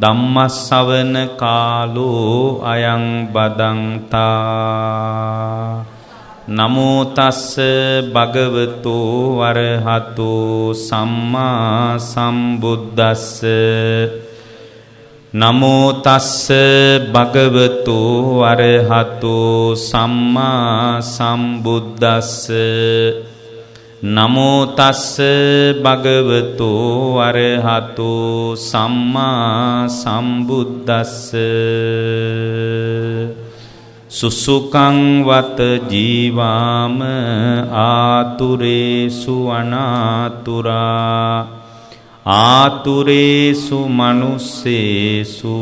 ධම්මස්සවන කාලෝ අයං බදන්තා නමෝ තස්ස භගවතු වරහතු සම්මා සම්බුද්දස්ස නමෝ තස්ස භගවතු වරහතු සම්මා සම්බුද්දස්ස නමෝතස්ස භගවතු වරහතු සම්මා සම්බුද්දස්ස සුසුකං වත ජීවාම ආතුරේසු අනාතුරා ආතුරේසු මනුස්සේසු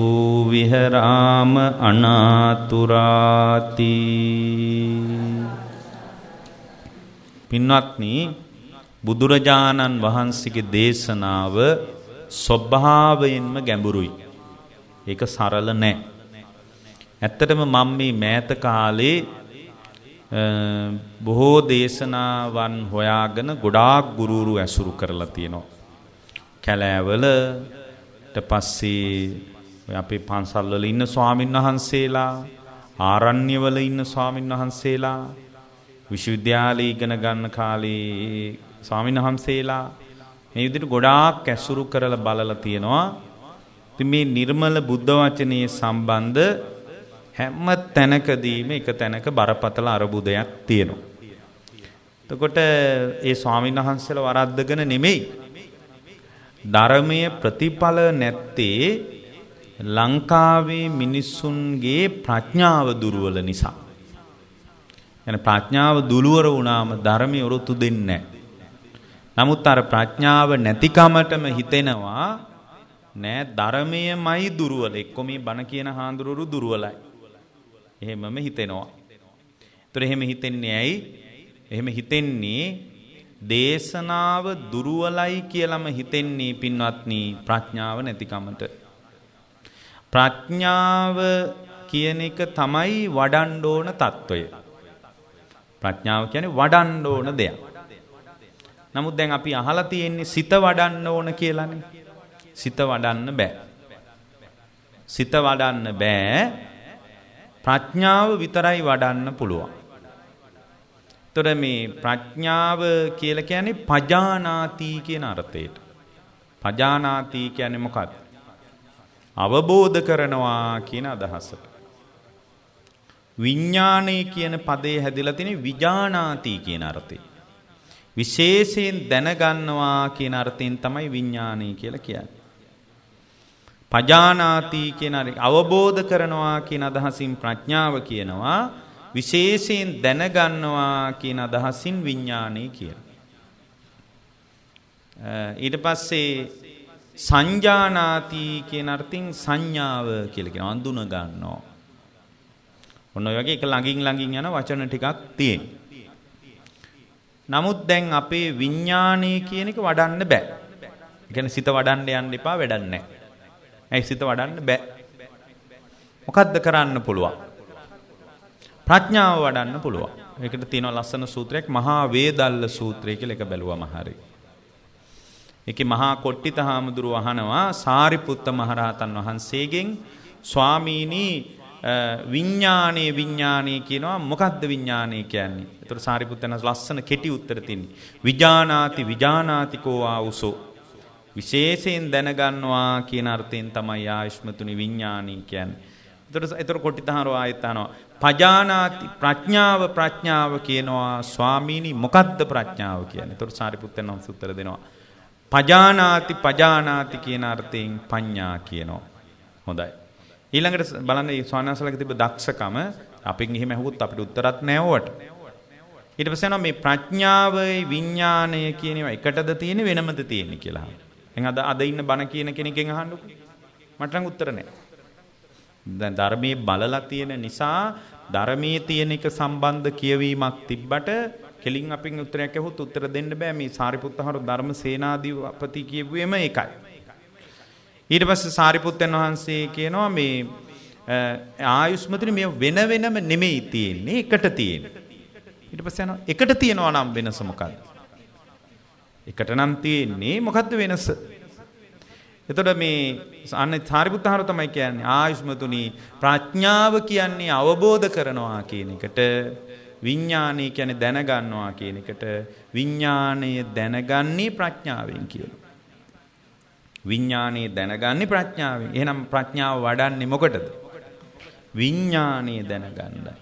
විහරාම අනාතුරාති පින්වත්නි බුදුරජාණන් වහන්සේගේ දේශනාව ස්වභාවයෙන්ම ගැඹුරුයි. ඒක සරල නෑ. ඇත්තටම මම මේ මෑත කාලේ බොහෝ දේශනාවන් හොයාගෙන ගොඩාක් ගුරුරු ඇසුරු කරලා තියෙනවා. කැලෑවල ඊට පස්සේ අපේ පන්සල්වල ඉන්න ස්වාමින් වහන්සේලා ආරණ්‍යවල ඉන්න ස්වාමින් වහන්සේලා විශ්වවිද්‍යාලේ ඉගෙන ගන්න කාලේ ස්වාමීන් වහන්සේලා මේ විදිහට ගොඩාක් ඇසුරු කරලා බලලා තියෙනවා. ඉතින් මේ නිර්මල බුද්ධ වචනයේ සම්බන්ධ හැම තැනකදීම එක තැනක බරපතල අරබුදයක් තියෙනවා. එතකොට ඒ ස්වාමීන් වහන්සේලා වරද්දගෙන නෙමෙයි. ධර්මයේ ප්‍රතිඵල නැත්තේ ලංකාවේ මිනිස්සුන්ගේ ප්‍රඥාව දුර්වල නිසා. يعني ප්‍රඥාව දුලුවර වුණාම ධර්මයේ වරුතු දෙන්නේ නමුත් අර ප්‍රඥාව නැතිකමටම හිතෙනවා නෑ ධර්මයමයි දුර්වල එක්කො මේ බණ කියන හාඳුරුරු දුර්වලයි. එහෙමම හිතෙනවා. ඒතර එහෙම හිතෙන්නේ ඇයි? එහෙම හිතෙන්නේ දේශනාව දුර්වලයි කියලාම හිතෙන්නේ පින්වත්නි ප්‍රඥාව නැතිකමට. ප්‍රඥාව කියන එක තමයි වඩන්න ඕන తত্ত্বය. ප්‍රඥාව කියන්නේ වඩන්න ඕන දෙයක්. නමුත් දැන් අපි අහලා තියෙන්නේ සිත වඩන්න ඕන කියලානේ. සිත වඩන්න බෑ. සිත වඩන්න බෑ. ප්‍රඥාව විතරයි වඩන්න පුළුවන්. එතකොට මේ ප්‍රඥාව කියලා කියන්නේ පජානාති කියන අර්ථයට. පජානාති කියන්නේ මොකක්ද? අවබෝධ කරනවා කියන අදහසට. විඥාණය කියන පදේ හැදිලා තියෙන විජානාති කියන අර්ථේ. විශේෂයෙන් දැනගන්නවා කියන අර්ථයෙන් තමයි විඥාණය කියලා කියන්නේ. පජානාති කියන අවබෝධ කරනවා කියන අදහසින් ප්‍රඥාව කියනවා විශේෂයෙන් දැනගන්නවා කියන අදහසින් විඥාණය කියලා. ඊට පස්සේ සංජානාති කියන අර්ථින් සංඥාව කියලා කියනවා අඳුන ගන්නවා. ඔන්න ඔය වගේ එක ළඟින් ළඟින් යන වචන ටිකක් තියෙන. නමුත් දැන් අපේ විඥානය කියන එක වඩන්න බෑ. ඒ කියන්නේ සිත වඩන්න යන්න එපා වැඩක් නැහැ. ඇයි සිත වඩන්න බෑ. මොකද්ද කරන්න පුළුවන්? ප්‍රඥාව වඩන්න පුළුවන්. ඒකට තියෙනවා ලස්සන සූත්‍රයක් මහා වේදල්ල සූත්‍රය කියලා එක බැලුවම හරි. ඒකේ මහා කොට්ටිත හාමුදුරුව අහනවා සාරිපුත්ත මහරහතන් වහන්සේගෙන් ස්වාමීනි විඤ්ඥානයේ විඤ්ඥානය කියනවා මොකක්ද විඤ්ඥානය කියන්නේ. තුර සාරිපුත්තන ලස්සන කෙටි උත්තරතින්. විජානාති විජානාතිකෝවා උසෝ. විශේෂයෙන් දැනගන්නවා කියන අර්ථයෙන් තමයි ආයශ්මතුනි විඤ්ඥානී කියන්න. එතට එතර කොටිතහරෝ ආයතනවා. පජානාති ප්‍රඥාව ප්‍රඥාව කියනවා ස්වාමීණී මොකක්ද ප්‍රඥාව කියන තුර සාරිපුත්තන සුත්තර දෙනවා. පජානාති පජානාති කියන අර්ථයෙන් පඤ්ඥා කියනවා. හොඳයි. ඊළඟට බලන්න ස්වාමීන් තිබ්බ දක්ෂකම අපින් එහෙම ඇහුවොත් අපිට උත්තරත් නැවුවට. ඊට පස්සේ යනවා මේ ප්‍රඥාවයි විඥානය කියන ඒවා එකටද තියෙන්නේ වෙනමද තියෙන්නේ කියලා. එහෙනම් අද අද ඉන්න බණ කියන කෙනෙක්ගෙන් අහන්නකෝ. මට නම් උත්තර නැහැ. දැන් ධර්මයේ බලලා තියෙන නිසා ධර්මයේ තියෙන එක සම්බන්ධ කියවීමක් තිබ්බට කෙලින් අපින් උත්තරයක් ඇහුවොත් උත්තර දෙන්න බෑ මේ සාරිපුත්තහරු ධර්ම සේනාධිපති කියවුවේම ඒකයි. ඊට පස්සේ සාරිපුත්තන් වහන්සේ කියනවා මේ ආයුෂ්මතුනි මේ වෙන වෙනම නෙමෙයි තියෙන්නේ එකට තියෙන්නේ. ඊට පස්සේ යනවා එකට තියෙනවා නම් වෙනස මොකද්ද? එකට නම් තියෙන්නේ මොකද්ද වෙනස? එතකොට මේ අන්න සාරිපුත්තහාර තමයි කියන්නේ ආයුෂ්මතුනි ප්‍රඥාව කියන්නේ අවබෝධ කරනවා කියන එකට විඥානය කියන්නේ දැනගන්නවා කියන එකට විඥාණය දැනගන්නේ ප්‍රඥාවෙන් කියලා. විඥානේ දැනගන්නේ ප්‍රඥාවෙන්. එහෙනම් ප්‍රඥාව වඩන්නේ මොකටද? විඥානේ දැනගන්නයි.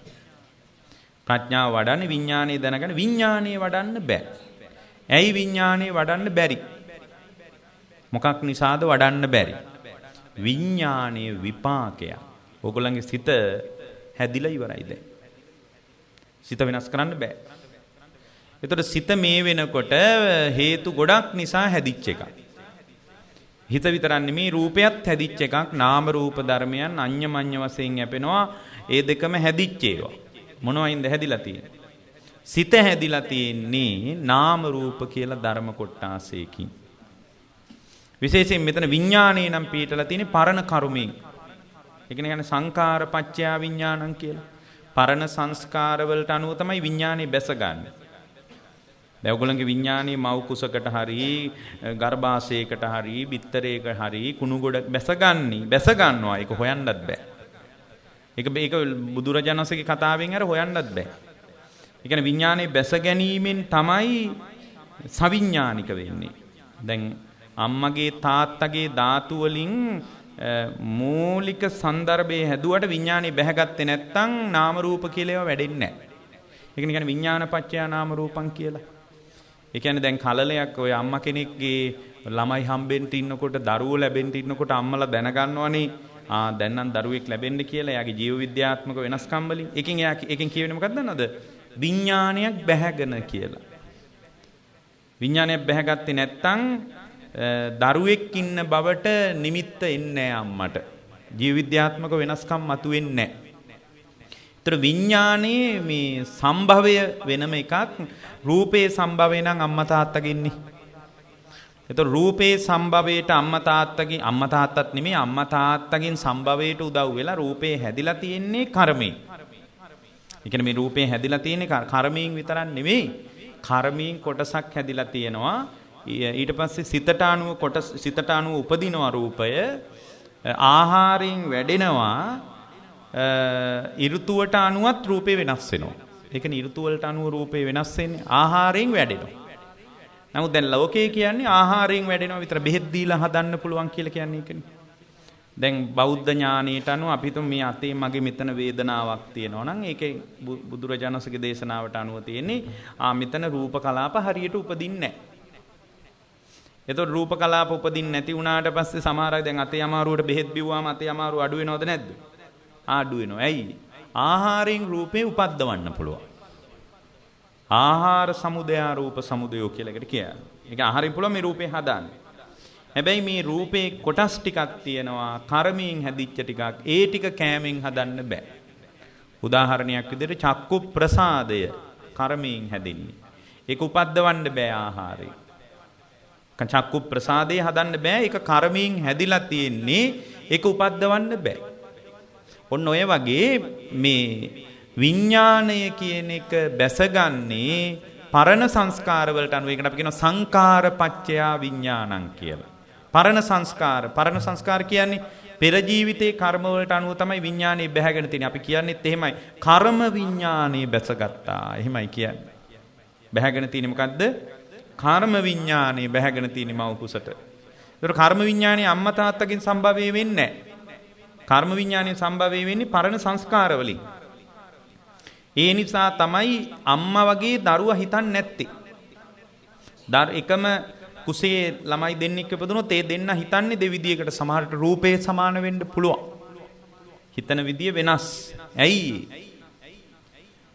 ප්‍රඥාව වඩන්නේ විඥානේ දැනගන්න විඥානේ වඩන්න බෑ. ඇයි විඥානේ වඩන්න බැරි? මොකක් නිසාද වඩන්න බැරි? විඥානයේ විපාකය. ඕගොල්ලන්ගේ සිත හැදිලා ඉවරයි දැන්. සිත වෙනස් කරන්න බෑ. එතකොට සිත මේ වෙනකොට හේතු ගොඩක් නිසා හැදිච්ච එකක්. හිත විතරක් නෙමේ රූපයත් හැදිච්ච එකක් නාම රූප ධර්මයන් අඤ්ඤමඤ්ඤ වශයෙන් යැපෙනවා ඒ දෙකම හැදිච්ච ඒවා මොනවයින්ද හැදිලා තියෙන්නේ සිත හැදිලා තියෙන්නේ නාම රූප කියලා ධර්ම කොටාසයකින් විශේෂයෙන් මෙතන විඥාණය නම් පිටලා තියෙන්නේ පරණ කර්මයෙන් ඒ කියන්නේ සංකාර පත්‍යා විඥානං කියලා පරණ සංස්කාර වලට අනුව තමයි විඥානේ බැසගන්නේ දැවගොලගේ විඤ්ඥානය මවකුසකට හරි ගර්භාසයකට හරි බිත්තරේක හරි කුණුගොඩ බැසගන්නේ බැසගන්නවා එක හොයන්නත් බෑ. එක ඒක බුදුරජාණසක කතාවෙන් අර හොයන්නත් බෑ. එකන විඤ්ඥානය බැස ගැනීමෙන් තමයි සවිඤ්ඥානික වෙන්නේ. දැන් අම්මගේ තාත්තගේ ධාතුවලින් මූලික සන්දර්භය හැදුවට විඤ්ඥානය බැහගත්තේ නැත්තං නාමරූප කියලේව වැඩෙන්නේ. එකනිකන විඤ්ඥාන පච්චයා නාමරූපන් කියලා. ඒ කියන්නේ දැන් කලලයක් ඔය අම්මා කෙනෙක්ගේ ළමයි හම්බෙන්න ඉන්නකොට දරුවෝ ලැබෙන්න ඉන්නකොට අම්මලා දැනගන්නවනේ ආ දැන් නම් දරුවෙක් ලැබෙන්න කියලා එයාගේ ජීව විද්‍යාත්මක වෙනස්කම් වලින් එකකින් එයා එකකින් කියවෙන්නේ මොකක්ද දන්නවද විඥානයක් බැහැගෙන කියලා විඥානයක් බැහැගත්තේ නැත්නම් දරුවෙක් ඉන්න බවට නිමිත්ත එන්නේ නැහැ අම්මට ජීව විද්‍යාත්මක වෙනස්කම් මතුවෙන්නේ නැහැ තොර විඤ්ඥානයේ මේ සම්භවය වෙනම එකක් රූපයේ සම්භවය නම් අම්මතාත්තගන්නේ. එත රූපයේ සම්භවයට අම්මතාත්තගේ අම්මතාත්තත් නෙමේ අම්මතාත්තගින් සම්භවයට උදව් වෙලා රූපයේ හැදිලා තියෙන්නේ කර්මය. එකන මේ රූපය හැදිලා තියෙන කරමීන් විතරන් නෙමේ කරමීන් කොටසක් හැදිලා තියෙනවා ඊට පස්සේ සිතට අනුව කොට සිතට අනුව උපදිනවා රූපය ආහාරයෙන් වැඩෙනවා ඉරුතුවට අනුවත් රූපය වෙනස් වෙනවා. ඒක නිරුතුවලට අනුව රූපය වෙනස් වෙන්නේ ආහාරයෙන් වැඩෙනවා. නමුත් දැන් ලෝකය කියන්නේ ආහාරයෙන් වැඩෙනවා විතර බෙහෙත් දීලා හදන්න පුළුවන් කියලා කියන්නේ ඒකනේ. දැන් බෞද්ධ ඥානයට අනුව අපි තුම මේ අතේ මගේ මෙතන වේදනාවක් තියෙනවා නම් ඒකේ බුදුරජාණන්සේගේ දේශනාවට අනුව තියෙන්නේ ආ මෙතන රූප කලාප හරියට උපදින්නේ නැහැ. එතකොට රූප කලාප උපදින්නේ නැති වුණාට පස්සේ සමහර අය දැන් අතේ අමාරුවට බෙහෙත් බිව්වාම අතේ අමාරුව අඩු වෙනවද නැද්ද? ආඩු වෙනවා. ඇයි? ආහාරයෙන් රූපේ උපද්දවන්න පුළුවන්. ආහාර සමුදය රූප සමුදයෝ කියලා එකට කියනවා. ඒක ආහාරයෙන් පුළුවන් මේ රූපේ හදාන්න. හැබැයි මේ රූපේ කොටස් ටිකක් තියෙනවා. කර්මයෙන් හැදිච්ච ටිකක්. ඒ ටික කෑමෙන් හදන්න බෑ. උදාහරණයක් විදිහට චක්කු ප්‍රසාදය කර්මයෙන් හැදෙන්නේ. ඒක උපද්දවන්න බෑ ආහාරයෙන්. චක්කු ප්‍රසාදේ හදන්න බෑ ඒක කර්මයෙන් හැදිලා තියෙන්නේ ඒක උපද්දවන්න බෑ ඔන්න ඔය වගේ මේ විඤ්ඥානය කියන එක බැසගන්නේ පරණ සංස්කාරවලට අනුවකට අපි කියෙන සංකාර පච්චයා විඤ්ඥානං කියලා. පරණ සංස්කාර පරණ සංස්කාර කියන්නේ පෙරජීවිතේ කර්මවලට අනුව තමයි විඤ්ඥානයේ බැහැගෙන තින අපි කියන්නෙත් එහෙමයි කර්ම විඤ්ඥානයේ බැසගත්තා එහෙමයි කියන්න. බැහැගෙන තිනමකක්ද කර්ම විඤ්ඥානයේ බැහැගෙන තිනි මවකුසට. දුර කර්ම විඤ්ඥානය අම්මතාත්තකින් සම්භවය වෙන්නේ. කර්ම විඥානයේ සම්භවය වෙන්නේ පරණ සංස්කාරවලින්. ඒ නිසා තමයි අම්මා වගේ දරුවා හිතන්නේ නැත්තේ. දර එකම කුසේ ළමයි දෙන්නෙක් ඉපදුනොත් ඒ දෙන්න හිතන්නේ දෙවිදියකට සමහරට රූපේ සමාන වෙන්න පුළුවන්. හිතන විදිය වෙනස්. ඇයි?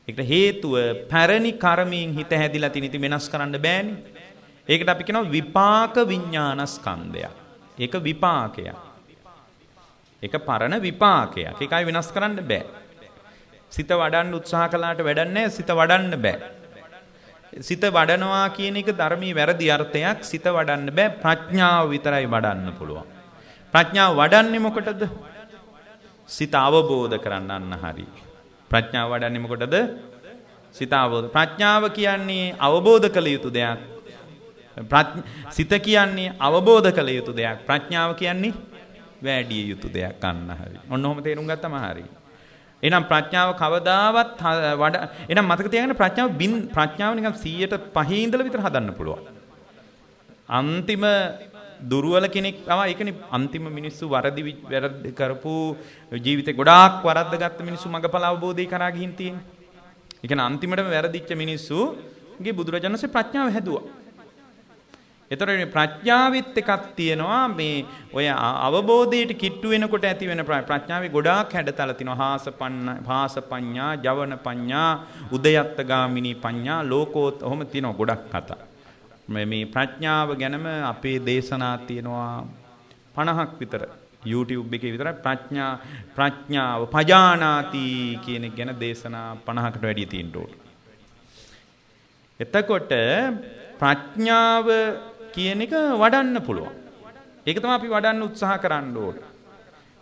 ඒකට හේතුව පැරණි කර්මයෙන් හිත හැදිලා තින ඉතින් වෙනස් කරන්න බෑනේ. ඒකට අපි කියනවා විපාක විඥානස්කන්ධය. ඒක විපාකයක්. ඒක පරණ විපාකයක්. ඒකයි වෙනස් කරන්න බෑ. සිත වඩන්න උත්සාහ කළාට වැඩක් සිත වඩන්න බෑ. සිත වඩනවා කියන එක ධර්මී වැරදි අර්ථයක්. සිත වඩන්න බෑ. ප්‍රඥාව විතරයි වඩන්න පුළුවන්. ප්‍රඥාව වඩන්නේ මොකටද? සිත අවබෝධ කරගන්න හරි. ප්‍රඥාව වඩන්නේ මොකටද? සිත අවබෝධ. ප්‍රඥාව කියන්නේ අවබෝධ කළ යුතු දෙයක්. සිත කියන්නේ අවබෝධ කළ යුතු දෙයක්. ප්‍රඥාව කියන්නේ වැඩි යුතු දෙයක් අන්න හරි. ඔන්න ඔහොම තේරුම් ගත්තම හරි. එහෙනම් ප්‍රඥාව කවදාවත් වඩා එහෙනම් මතක තියාගන්න ප්‍රඥාව බින් ප්‍රඥාව නිකන් 100%ට ඉඳලා විතර හදන්න පුළුවන්. අන්තිම දුර්වල කෙනෙක් තමයි ඒකනේ අන්තිම මිනිස්සු වරදි වැරදි කරපු ජීවිතේ ගොඩාක් වරද්ද ගත්ත මිනිස්සු මගපල අවබෝධය කරා ගිහින් තියෙන්නේ. ඒ කියන්නේ අන්තිමටම වැරදිච්ච මිනිස්සුගේ බුදුරජාණන්සේ ප්‍රඥාව හැදුවා. එතකොට මේ ප්‍රඥාවෙත් එකක් තියෙනවා මේ ඔය අවබෝධයට කිට්ටු වෙනකොට ඇති වෙන ප්‍රඥාවේ ගොඩාක් හැඩතල තියෙනවා හාස පන්න භාස පඤ්ඤා, ජවන පඤ්ඤා, උදයත්ත ගාමිනී පඤ්ඤා, ලෝකෝත් ඔහොම තියෙනවා ගොඩක් කතා. මේ මේ ප්‍රඥාව ගැනම අපේ දේශනා තියෙනවා 50ක් විතර. YouTube එකේ විතරයි ප්‍රඥා ප්‍රඥාව පජානාති කියන ගැන දේශනා 50කට වැඩිය තියෙන්න ඕන. එතකොට ප්‍රඥාව කියන එක වඩන්න පුළුවන්. ඒක තමයි අපි වඩන්න උත්සාහ කරන්න ඕනේ.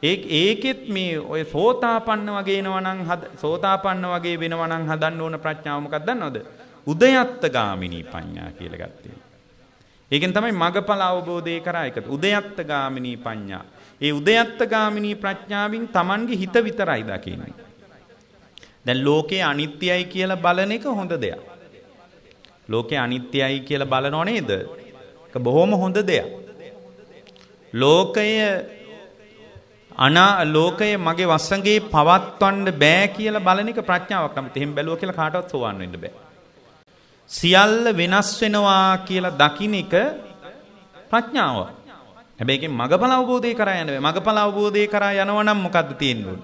ඒ ඒකෙත් මේ ඔය සෝතාපන්න වගේ එනවා නම් සෝතාපන්න වගේ වෙනවා නම් හදන්න ඕන ප්‍රඥාව මොකක්ද දන්නවද? උදයත්ත ගාමිනී පඤ්ඤා කියලා ගත්තේ. ඒකෙන් තමයි මගඵල අවබෝධය කරා එකතු. උදයත්ත ගාමිනී පඤ්ඤා. ඒ උදයත්ත ගාමිනී ප්‍රඥාවෙන් Tamanගේ හිත විතරයි දකින්නේ. දැන් ලෝකේ අනිත්‍යයි කියලා බලන එක හොඳ දෙයක්. ලෝකේ අනිත්‍යයි කියලා බලනව නේද? බොහොම හොඳ දෙයක්. ලෝකය අනා ලෝකය මගේ වස්සගේ පවත්වන්න බෑ කියලා බලනික ප්‍රඥාවක් නමුත් එහෙම බැලුව කියලා කාටවත් හොවන්න වෙන්න බෑ. සියල්ල වෙනස් වෙනවා කියලා දකින එක ප්‍රඥාව. හැබැයි මගඵල අවබෝධය කරා යනවා. මගඵල අවබෝධය කරා යනවා නම් මොකද්ද තියෙන්නේ?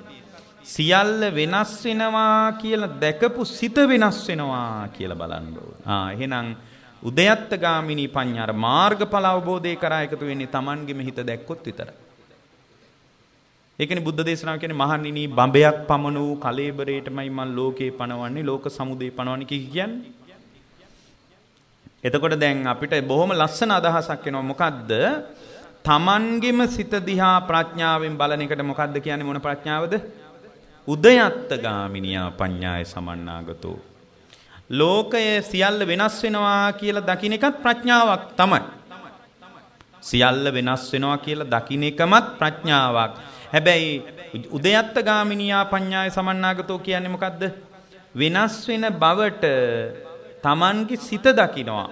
සියල්ල වෙනස් වෙනවා කියලා දැකපු සිත වෙනස් වෙනවා කියලා බලන්න ඕන. ආ එහෙනම් උදයත්ත ගාමිනී පඤ්ඤාර මාර්ගඵල අවබෝධය කරා එකතු වෙන්නේ Tamanගෙම හිත දැක්කොත් විතරයි. ඒකනේ බුද්ධ දේශනාව කියන්නේ මහණෙනි බඹයක් පමණ වූ කලෙබරේටමයි මම ලෝකේ පනවන්නේ ලෝක සමුදේ පනවන්නේ කියන්නේ. එතකොට දැන් අපිට බොහොම ලස්සන අදහසක් එනවා මොකද්ද? Tamanගෙම සිත දිහා ප්‍රඥාවෙන් බලන එකට මොකද්ද කියන්නේ මොන ප්‍රඥාවද? උදයත්ත ගාමිනියා පඤ්ඤාය සමන්නාගතෝ ලෝකය සියල්ල වෙනස් වෙනවා කියලා දකින එකත් ප්‍රඥාවක් තමයි. සියල්ල වෙනස් වෙනවා කියලා දකින එකමත් ප්‍රඥාවක්. හැබැයි උදයත්ත ගාමිනියා පඤ්ඤාය සමන්නාගතෝ කියන්නේ මොකද්ද? වෙනස් වෙන බවට Tamanගේ සිත දකිනවා.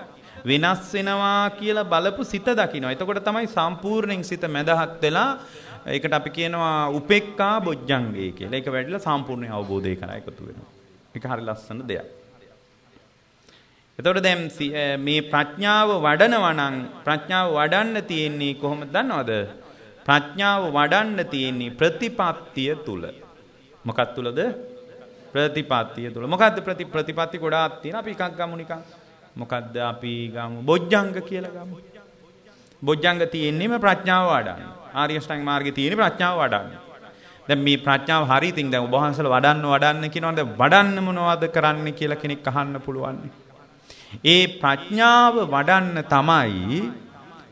වෙනස් වෙනවා කියලා බලපු සිත දකිනවා. එතකොට තමයි සම්පූර්ණයෙන් සිත මැදහත් වෙලා ඒකට අපි කියනවා උපේක්ඛා බොජ්ජංගේ කියලා. ඒක වැඩිලා සම්පූර්ණ අවබෝධය කරා එකතු වෙනවා. ඒක හරි ලස්සන දෙයක්. එතකොට දැන් මේ ප්‍රඥාව වඩනවනම් ප්‍රඥාව වඩන්න තියෙන්නේ කොහොමද දන්නවද? ප්‍රඥාව වඩන්න තියෙන්නේ ප්‍රතිපත්තිය තුල. මොකක් තුලද? ප්‍රතිපත්තිය තුල. මොකද්ද ප්‍රති ප්‍රතිපත්ති ගොඩාක් තියෙන අපි එකක් ගමු නිකන්. මොකද්ද අපි ගමු බොජ්ජංග කියලා ගමු. බොජ්ජංග තියෙන්නේම ප්‍රඥාව වඩන්න. ආර්ය ශ්‍රැංග මාර්ගයේ තියෙන ප්‍රඥාව වඩන්න. දැන් මේ ප්‍රඥාව හරි ඉතින් දැන් ඔබ වහන්සේලා වඩන්න වඩන්න කියනවා දැන් වඩන්න මොනවද කරන්න කියලා කෙනෙක් අහන්න පුළුවන්. ඒ ප්‍රඥාව වඩන්න තමයි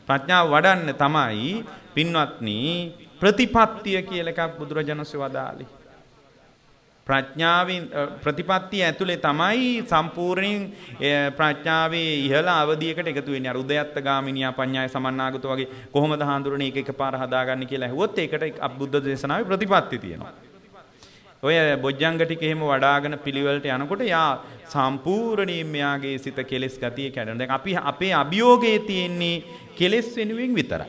ප්‍රඥාව වඩන්න තමයි පින්වත්නි ප්‍රතිපත්තිය කියලා එකක් බුදුරජාණන්සේ වදාළේ. ප්‍රඥාවෙන් ප්‍රතිපත්තිය ඇතුලේ තමයි සම්පූර්ණයෙන් ප්‍රඥාවේ ඉහළ අවධියකට එකතු වෙන්නේ. අර උදයත්ත ගාමිනියා පඤ්ඤාය සමන්නාගත වගේ කොහොමද හාඳුරන්නේ එක එකපාර හදාගන්නේ කියලා ඇහුවොත් ඒකට අබ්බුද්ධ දේශනාවේ ප්‍රතිපත්තිය තියෙනවා. ඔය බොජ්ජංග ටික එහෙම වඩාගෙන පිළිවෙලට යනකොට යා සම්පූර්ණයෙන් යාගේ සිත කෙලෙස් ගතිය කැඩෙනවා. දැන් අපි අපේ අභියෝගයේ තියෙන්නේ කෙලෙස් වෙනුවෙන් විතරයි.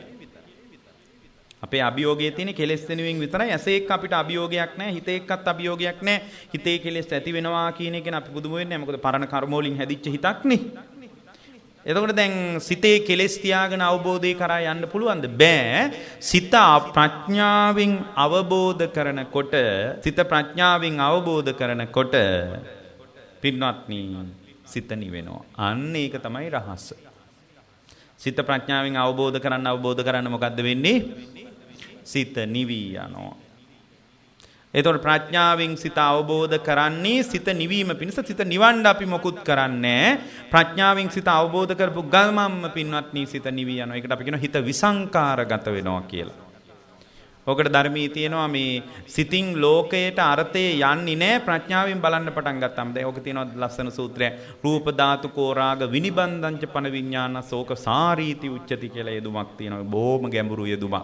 අපේ අභියෝගයේ තියෙන කෙලෙස් වෙනුවෙන් විතරයි. ඇසේ එක්ක අපිට අභියෝගයක් නැහැ. හිතේ එක්කත් අභියෝගයක් නැහැ. හිතේ කෙලෙස් ඇති වෙනවා කියන එකෙන් අපි පුදුම වෙන්නේ නැහැ. මොකද පරණ කර්ම වලින් හැදිච්ච හිතක් නේ. එතකොට දැන් සිතේ කෙලෙස් තියාගෙන අවබෝධය කරා යන්න පුළුවන්ද බෑ සිත ප්‍රඥාවෙන් අවබෝධ කරනකොට සිත ප්‍රඥාවෙන් අවබෝධ කරනකොට පින්වත්නි සිත නිවෙනවා අන්න ඒක තමයි රහස සිත ප්‍රඥාවෙන් අවබෝධ කරන්න අවබෝධ කරන්න මොකද්ද වෙන්නේ සිත නිවී යනවා එතොට ප්‍රඥාවෙන් සිත අවබෝධ කරන්නේ සිත නිවීම පිණිස සිත නිවන්ඩ අපි මොකුත් කරන්නේ. ප්‍රඥාවෙන් සිත අවබෝධ කරපු ගල්මම්ම පින්වත්නී සිත නිවියන එකට අපිෙන හිත විසංකාරගත වෙනවා කියලා. ඕකට ධර්මී තියෙනවා මේ සිතින් ලෝකයට අර්ථය යන්නේ නෑ ප්‍රඥාවෙන් බලන්න පටන් ගත්තාම දැන් ඕක තියෙනවා ලස්සන සූත්‍රය රූප ධාතු කෝරාග විනිබන්දංච පන විඥාන ශෝක සාරීති උච්චති කියලා යෙදුමක් තියෙනවා බොහොම ගැඹුරු යෙදුමක්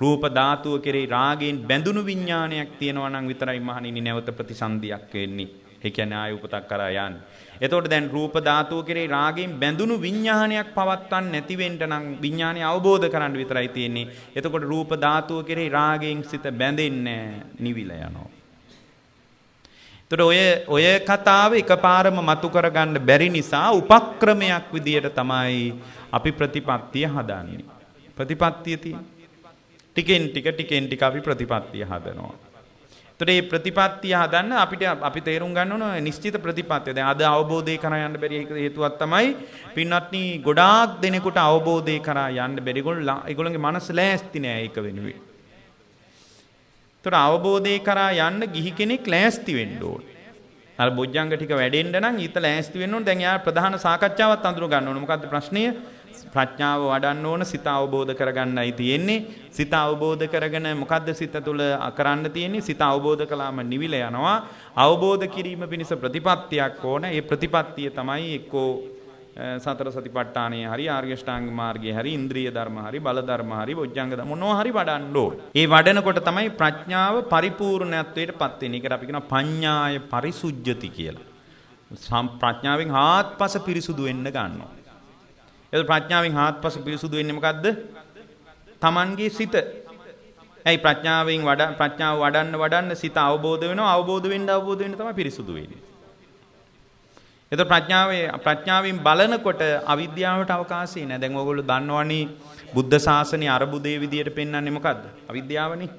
රූප ධාතුව කෙරෙහි රාගයෙන් බැඳුණු විඥානයක් තියෙනවා නම් විතරයි මහණෙනි නැවත ප්‍රතිසන්දියක් වෙන්නේ. ඒ කියන්නේ ආය උපතක් කරා යන්නේ. එතකොට දැන් රූප ධාතුව කෙරෙහි රාගයෙන් බැඳුණු විඥානයක් පවත්තන් නැති වෙන්න නම් විඥානය අවබෝධ කරගන්න විතරයි තියෙන්නේ. එතකොට රූප ධාතුව කෙරෙහි රාගයෙන් සිත බැඳෙන්නේ නිවිල යනවා. එතකොට ඔය ඔය කතාව එකපාරම මතු කරගන්න බැරි නිසා උපක්‍රමයක් විදියට තමයි අපි ප්‍රතිපත්තිය හදාන්නේ. ප්‍රතිපත්තිය තියෙන්නේ ටිකෙන් ටික ටිකෙන් ටික අපි ප්‍රතිපත්තිය හදනවා. එතකොට මේ ප්‍රතිපත්තිය හදන්න අපිට අපි තේරුම් ගන්න ඕන නිශ්චිත ප්‍රතිපත්තිය. දැන් අද අවබෝධය කරා යන්න බැරි එක හේතුවක් තමයි පින්වත්නි ගොඩාක් දෙනෙකුට අවබෝධය කරා යන්න බැරි. ඒගොල්ලන්ගේ මනස ලෑස්ති නෑ ඒක වෙනුවෙන්. එතකොට අවබෝධය කරා යන්න ගිහි කෙනෙක් ලෑස්ති වෙන්න ඕන. අර බොජ්ජංග ටික වැඩෙන්න නම් ඊත ලෑස්ති වෙන්න ඕන. දැන් යා ප්‍රධාන සාකච්ඡාවත් අඳුර ගන්න ඕන. මොකද්ද ප්‍රශ්නය? ප්‍රඥාව වඩන්න ඕන සිත අවබෝධ කරගන්නයි තියෙන්නේ. සිත අවබෝධ කරගෙන මොකද්ද සිත තුළ කරන්න තියෙන්නේ? සිත අවබෝධ කළාම නිවිල යනවා. අවබෝධ කිරීම පිණිස ප්‍රතිපත්තියක් ඕන. ඒ ප්‍රතිපත්තිය තමයි එක්කෝ සතර සතිපට්ඨානයේ හරි ආර්ය ෂ්ටාංග මාර්ගයේ හරි ඉන්ද්‍රිය ධර්ම හරි බල ධර්ම හරි බොජ්ජංග ධර්ම මොනවා හරි වඩන්න ඕන. ඒ වඩනකොට තමයි ප්‍රඥාව පරිපූර්ණත්වයටපත් වෙන්නේ. ඒකට අපි කියනවා පඤ්ඤාය පරිසුජ්ජති කියලා. ප්‍රඥාවෙන් ආත්පස පිරිසුදු වෙන්න ගන්නවා. එතකොට ප්‍රඥාවෙන් හාත්පස පිරිසුදු වෙන්නේ මොකද්ද? Tamanගේ සිත. ඇයි ප්‍රඥාවෙන් වඩා ප්‍රඥාව වඩන්න වඩන්න සිත අවබෝධ වෙනවා අවබෝධ වෙන්න අවබෝධ වෙන්න තමයි පිරිසුදු වෙන්නේ. එතකොට ප්‍රඥාවේ ප්‍රඥාවෙන් බලනකොට අවිද්‍යාවට අවකාශය නැහැ. දැන් ඕගොල්ලෝ දන්නවනේ බුද්ධ ශාසනයේ අරබුදේ විදියට පෙන්වන්නේ මොකද්ද? අවිද්‍යාවනේ.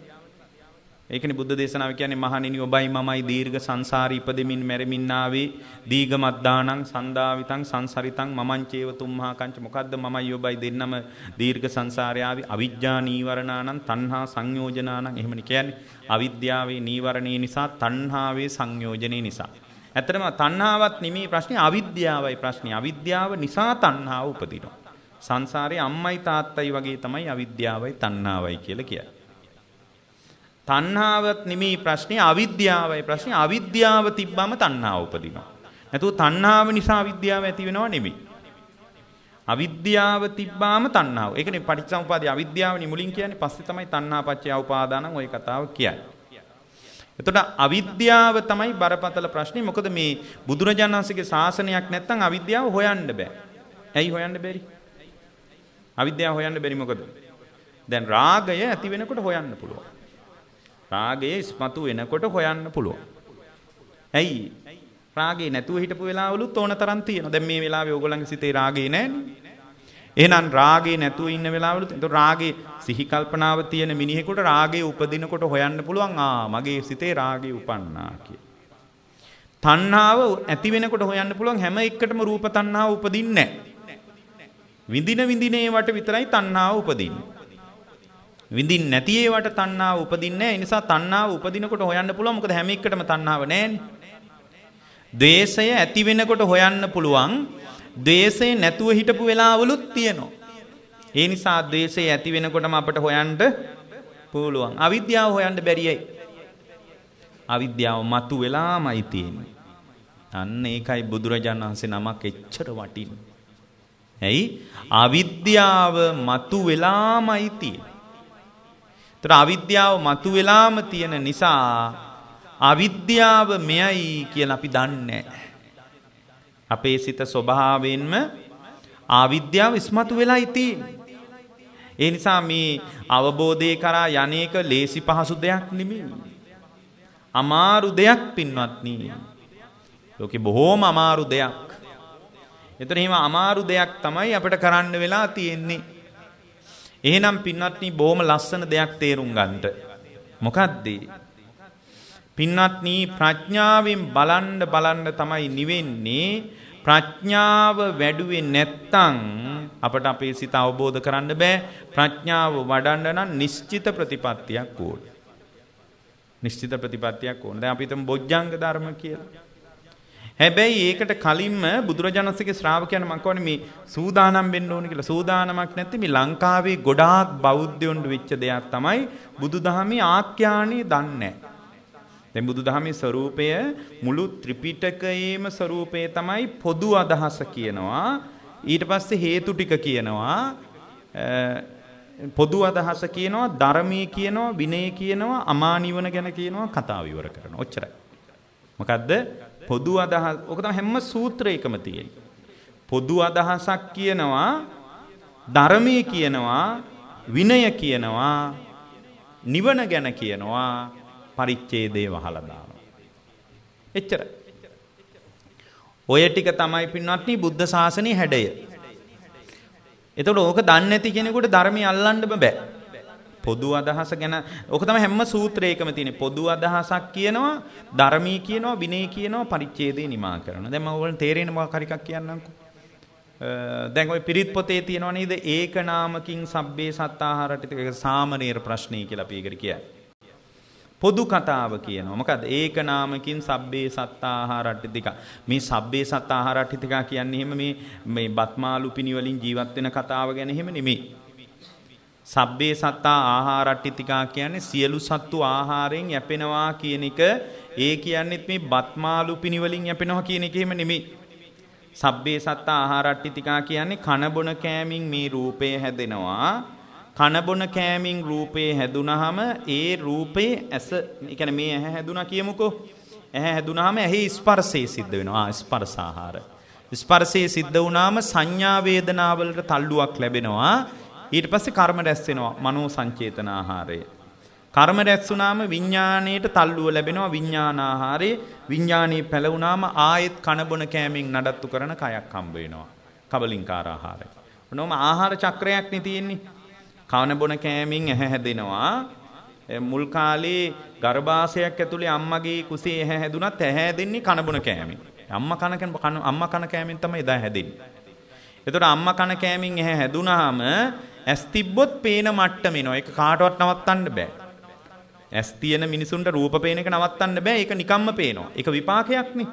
ඒකනේ බුද්ධ දේශනාව කියන්නේ මහණෙනි ඔබයි මමයි දීර්ඝ සංසාරී ඉපදෙමින් මැරෙමින් ආවේ දීගමත් දානං සන්දාවිතං සංසරිතං මමං චේව තුම්හා කංච මොකද්ද මමයි ඔබයි දෙන්නම දීර්ඝ සංසාරේ ආවේ අවිජ්ජා නීවරණානං තණ්හා සංයෝජනානං එහෙමනේ කියන්නේ අවිද්‍යාවේ නීවරණේ නිසා තණ්හාවේ සංයෝජනේ නිසා ඇත්තටම තණ්හාවත් නෙමේ ප්‍රශ්නේ අවිද්‍යාවයි ප්‍රශ්නේ අවිද්‍යාව නිසා තණ්හාව උපදිනවා සංසාරේ අම්මයි තාත්තයි වගේ තමයි අවිද්‍යාවයි තණ්හාවයි කියලා කියන්නේ තණ්හාවත් නෙමේ ප්‍රශ්නේ අවිද්‍යාවයි ප්‍රශ්නේ අවිද්‍යාව තිබ්බම තණ්හාව උපදිනවා. නැතුව තණ්හාව නිසා අවිද්‍යාව ඇති වෙනව නෙමෙයි. අවිද්‍යාව තිබ්බාම තණ්හාව. ඒ කියන්නේ පටිච්චසමුපාදයේ අවිද්‍යාවනි මුලින් කියන්නේ පස්සේ තමයි තණ්හා පත්‍ය උපාදානං ওই කතාව කියන්නේ. එතකොට අවිද්‍යාව තමයි බරපතල ප්‍රශ්නේ. මොකද මේ බුදුරජාණන් වහන්සේගේ ශාසනයක් නැත්නම් අවිද්‍යාව හොයන්න බෑ. ඇයි හොයන්න බැරි? අවිද්‍යාව හොයන්න බැරි මොකද? දැන් රාගය ඇති වෙනකොට හොයන්න පුළුවන්. රාගයේ ඉස්මතු වෙනකොට හොයන්න පුළුවන්. ඇයි? රාගේ නැතුව හිටපු වෙලාවලුත් ඕන තරම් තියෙනවා. දැන් මේ වෙලාවේ ඕගොල්ලන්ගේ සිතේ රාගේ නැහැ එහෙනම් රාගේ නැතුව ඉන්න වෙලාවලුත් එතකොට රාගේ සිහි කල්පනාව තියෙන මිනිහෙකුට රාගේ උපදිනකොට හොයන්න පුළුවන් ආ මගේ සිතේ රාගේ උපන්නා කියලා. තණ්හාව ඇති වෙනකොට හොයන්න පුළුවන් හැම එකටම රූප තණ්හාව උපදින්නේ නැහැ. විඳින විඳිනේවට විතරයි තණ්හාව උපදින්නේ. විඳින්න නැති ඒවට තණ්හාව උපදින්නේ නැහැ. ඒ නිසා තණ්හාව උපදිනකොට හොයන්න පුළුවන්. මොකද හැම එකටම තණ්හාව නැහැනේ. ද්වේෂය ඇති වෙනකොට හොයන්න පුළුවන්. ද්වේෂය නැතුව හිටපු වෙලාවලුත් තියෙනවා. ඒ නිසා ද්වේෂය ඇති වෙනකොටම අපට හොයන්න පුළුවන්. අවිද්‍යාව හොයන්න බැරියයි. අවිද්‍යාව මතු වෙලාමයි තියෙන්නේ. අන්න ඒකයි බුදුරජාණන් වහන්සේ නමක් එච්චර වටින්නේ. ඇයි? අවිද්‍යාව මතු වෙලාමයි තියෙන්නේ. තොර අවිද්‍යාව මතු වෙලාම තියෙන නිසා අවිද්‍යාව මෙයයි කියලා අපි දන්නේ අපේ සිත ස්වභාවයෙන්ම ආවිද්‍යාව ඉස්මතු වෙලා තියෙන්නේ. ඒ නිසා මේ අවබෝධය කරා යන්නේක ලේසි පහසු දෙයක් නෙමෙයි. අමාරු දෙයක් පින්වත්නි. ලෝකෙ බොහෝම අමාරු දෙයක්. එතන එහෙම අමාරු දෙයක් තමයි අපිට කරන්න වෙලා තියෙන්නේ. එහෙනම් පින්වත්නි බොහොම ලස්සන දෙයක් තේරුම් ගන්නට. මොකද්ද? පින්වත්නි ප්‍රඥාවෙන් බලන්න බලන්න තමයි නිවෙන්නේ. ප්‍රඥාව වැඩුවේ නැත්තම් අපට අපේ සිත අවබෝධ කරන්න බෑ. ප්‍රඥාව වඩන්න නම් නිශ්චිත ප්‍රතිපත්තියක් ඕන. නිශ්චිත ප්‍රතිපත්තියක් ඕන. දැන් අපි හිතමු බොජ්ජංග ධර්ම කියලා. හැබැයි ඒකට කලින්ම බුදුරජාණන්සේගේ ශ්‍රාවකයන් මම කියන්නේ මේ සූදානම් වෙන්න ඕනේ කියලා සූදානමක් නැත්නම් මේ ලංකාවේ ගොඩාක් බෞද්ධයොන්ට වෙච්ච දෙයක් තමයි බුදුදහමේ ආඛ්‍යානිය දන්නේ දැන් බුදුදහමේ ස්වરૂපය මුළු ත්‍රිපිටකයේම ස්වરૂපය තමයි පොදු අදහස කියනවා ඊට පස්සේ හේතු ටික කියනවා පොදු අදහස කියනවා ධර්මයේ කියනවා විනය කියනවා අමා නිවන ගැන කියනවා කතාව විවර කරනවා ඔච්චරයි මොකද්ද පොදු අදහස් ඕක තමයි හැම සූත්‍රයකම තියෙන්නේ. පොදු අදහසක් කියනවා ධර්මයේ කියනවා විනය කියනවා නිවන ගැන කියනවා පරිච්ඡේදේ වහලා දානවා. එච්චරයි. ඔය ටික තමයි පින්වත්නි බුද්ධ ශාසනයේ හැඩය. එතකොට ඕක දන්නේ නැති කෙනෙකුට ධර්මය අල්ලන්න බෑ. පොදු අදහස ගැන ඕක තමයි හැම සූත්‍රයකම තියෙන පොදු අදහසක් කියනවා ධර්මී කියනවා විනය කියනවා පරිච්ඡේදේ නිමා කරනවා. දැන් මම ඔයගොල්ලන් තේරෙන මොකක් හරි එකක් කියන්නම්කෝ. දැන් ඔය පිරිත් පොතේ තියෙනවා නේද ඒක නාමකින් සබ්බේ සත්තාහාරට ඒක සාමනීර ප්‍රශ්නී කියලා අපි ඒකට කියන්නේ. පොදු කතාව කියනවා. මොකද ඒක නාමකින් සබ්බේ සත්තාහාරට දෙක. මේ සබ්බේ සත්තාහාරට දෙක කියන්නේ එහෙම මේ මේ බත්මාලු පිණි වලින් ජීවත් වෙන කතාව ගැන එහෙම නෙමෙයි. සබ්බේ සත්තා ආහාරට්ටිතිකා කියන්නේ සියලු සත්තු ආහාරයෙන් යැපෙනවා කියන එක ඒ කියන්නේත් මේ බත්මාළු පිණි වලින් යැපෙනවා කියන එක එහෙම නෙමෙයි. සබ්බේ සත්තා ආහාරට්ටිතිකා කියන්නේ කන බොන කෑමින් මේ රූපය හැදෙනවා. කන බොන කෑමින් රූපේ හැදුනහම ඒ රූපේ ඇස ඒ කියන්නේ මේ ඇහැ හැදුනා කියමුකෝ. ඇහැ හැදුනහම ඇහි ස්පර්ශය සිද්ධ වෙනවා. ස්පර්ශ ආහාර. ස්පර්ශය සිද්ධ වුණාම සංඥා වේදනාවලට තල්ලුවක් ලැබෙනවා. ඊට පස්සේ කර්ම රැස් වෙනවා මනෝ සංචේතන ආහාරය. කර්ම රැස් වුණාම විඥාණයට තල්ලුව ලැබෙනවා විඥානාහාරේ විඥාණී පැලුණාම ආයෙත් කන බොන කෑමෙන් නඩත්තු කරන කයක් හම්බ වෙනවා. කබලින්කාර ආහාරය. මොනෝම ආහාර චක්‍රයක් නේ තියෙන්නේ. කන බොන කෑමෙන් ඇහැ හැදෙනවා. මුල් කාලේ ගර්භාෂයක් ඇතුලේ අම්මගේ කුසේ ඇහැ හැදුනත් ඇහැ හැදෙන්නේ කන බොන කෑමෙන්. අම්මා කන කන අම්මා කන කෑමෙන් තමයි එදා හැදෙන්නේ. එතකොට අම්මා කන කෑමෙන් ඇහැ හැදුනාම ඇස් තිබ්බොත් පේන මට්ටම එනවා. ඒක කාටවත් නවත්තන්න බෑ. ඇස් තියෙන මිනිසුන්ට රූප පේන එක නවත්තන්න බෑ. ඒක නිකම්ම පේනවා. ඒක විපාකයක් නේ.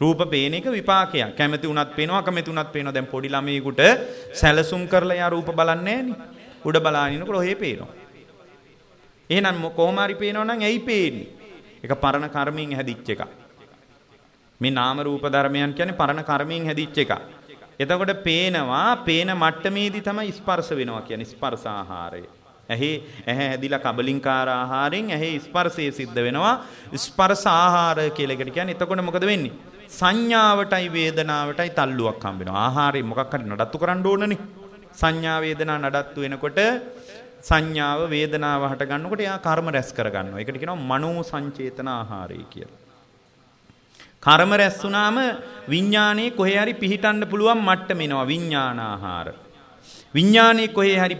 රූප පේන එක විපාකයක්. කැමති උනත් පේනවා, අකමැති උනත් පේනවා. දැන් පොඩි ළමයෙකුට සැලසුම් කරලා යා රූප බලන්නේ නෑනේ. උඩ බලාගෙන ඉනකොට ඔහේ පේනවා. එහෙනම් කොහොම හරි පේනවා නම් ඇයි පේන්නේ? ඒක පරණ කර්මයෙන් හැදිච්ච එකක්. මේ නාම රූප ධර්මයන් කියන්නේ පරණ කර්මයෙන් හැදිච්ච එකක්. එතකොට පේනවා පේන මට්ටමේදී තමයි ස්පර්ශ වෙනවා කියන්නේ ස්පර්ශ ආහාරය. ඇහි ඇහැ හැදිලා කබලින්කාර ආහාරයෙන් ඇහි ස්පර්ශය සිද්ධ වෙනවා. ස්පර්ශ ආහාර කියලා එකට කියන්නේ එතකොට මොකද වෙන්නේ? සංඥාවටයි වේදනාවටයි තල්ලුවක් හම්බ වෙනවා. ආහාරය මොකක් හරි නඩත්තු කරන්න ඕනනේ. සංඥා වේදනා නඩත්තු වෙනකොට සංඥාව වේදනාව හට ගන්නකොට එයා කර්ම රැස් කර ගන්නවා. ඒකට කියනවා මනෝ සංචේතන ආහාරය කියලා. කර්ම රැස් වුණාම විඥානේ කොහේ හරි පිහිටන්න පුළුවන් මට්ටමිනවා විඥානාහාර. විඥානේ කොහේ හරි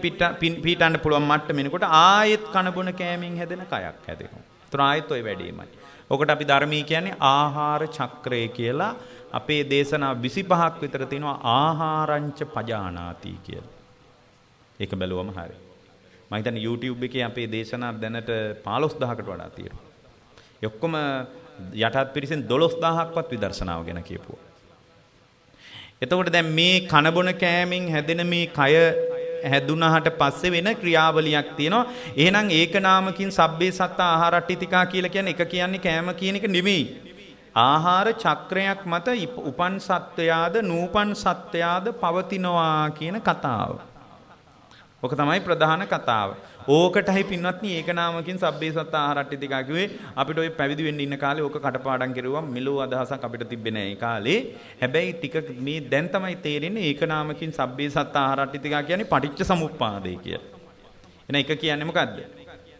පිහිටන්න පුළුවන් මට්ටමිනකොට ආයෙත් කනබුන කෑමෙන් හැදෙන කයක් හැදෙනවා. ඒතර ආයෙත් ওই වැඩේමයි. ඔකට අපි ධර්මී කියන්නේ ආහාර චක්‍රය කියලා අපේ දේශනා 25ක් විතර තියෙනවා ආහාරංච පජානාති කියලා. ඒක බැලුවම හරි. මම හිතන්නේ YouTube එකේ අපේ දේශනා දැනට 15000කට වඩා තියෙනවා. ඔක්කොම යටත් පිරිසෙන් 12000ක්වත් විදර්ශනාව ගැන කියපුවා. එතකොට දැන් මේ කනබොන කෑමෙන් හැදෙන මේ කය හැදුනහට පස්සේ වෙන ක්‍රියාවලියක් තියෙනවා. එහෙනම් ඒක නාමකින් සබ්බේ සත්තා ආහාරට්ටිතිකා කියලා කියන්නේ එක කියන්නේ කෑම කියන එක නෙමෙයි. ආහාර චක්‍රයක් මත උපන් සත්වයාද නූපන් සත්වයාද පවතිනවා කියන කතාව. ඔක තමයි ප්‍රධාන කතාව. ඕකටයි පින්වත්නි ඒක නාමකින් සබ්බේ සත්ත ආහාරට්ටිතිකා කිව්වේ අපිට ওই පැවිදි වෙන්න ඉන්න කාලේ ඕක කටපාඩම් කරුවා මෙලෝ අදහසක් අපිට තිබ්බේ නෑ ඒ කාලේ හැබැයි ටික මේ දැන් තමයි තේරෙන්නේ ඒක නාමකින් සබ්බේ සත්ත ආහාරට්ටිතිකා කියන්නේ පටිච්ච සමුප්පාදේ කියලා එහෙනම් ඒක කියන්නේ මොකද්ද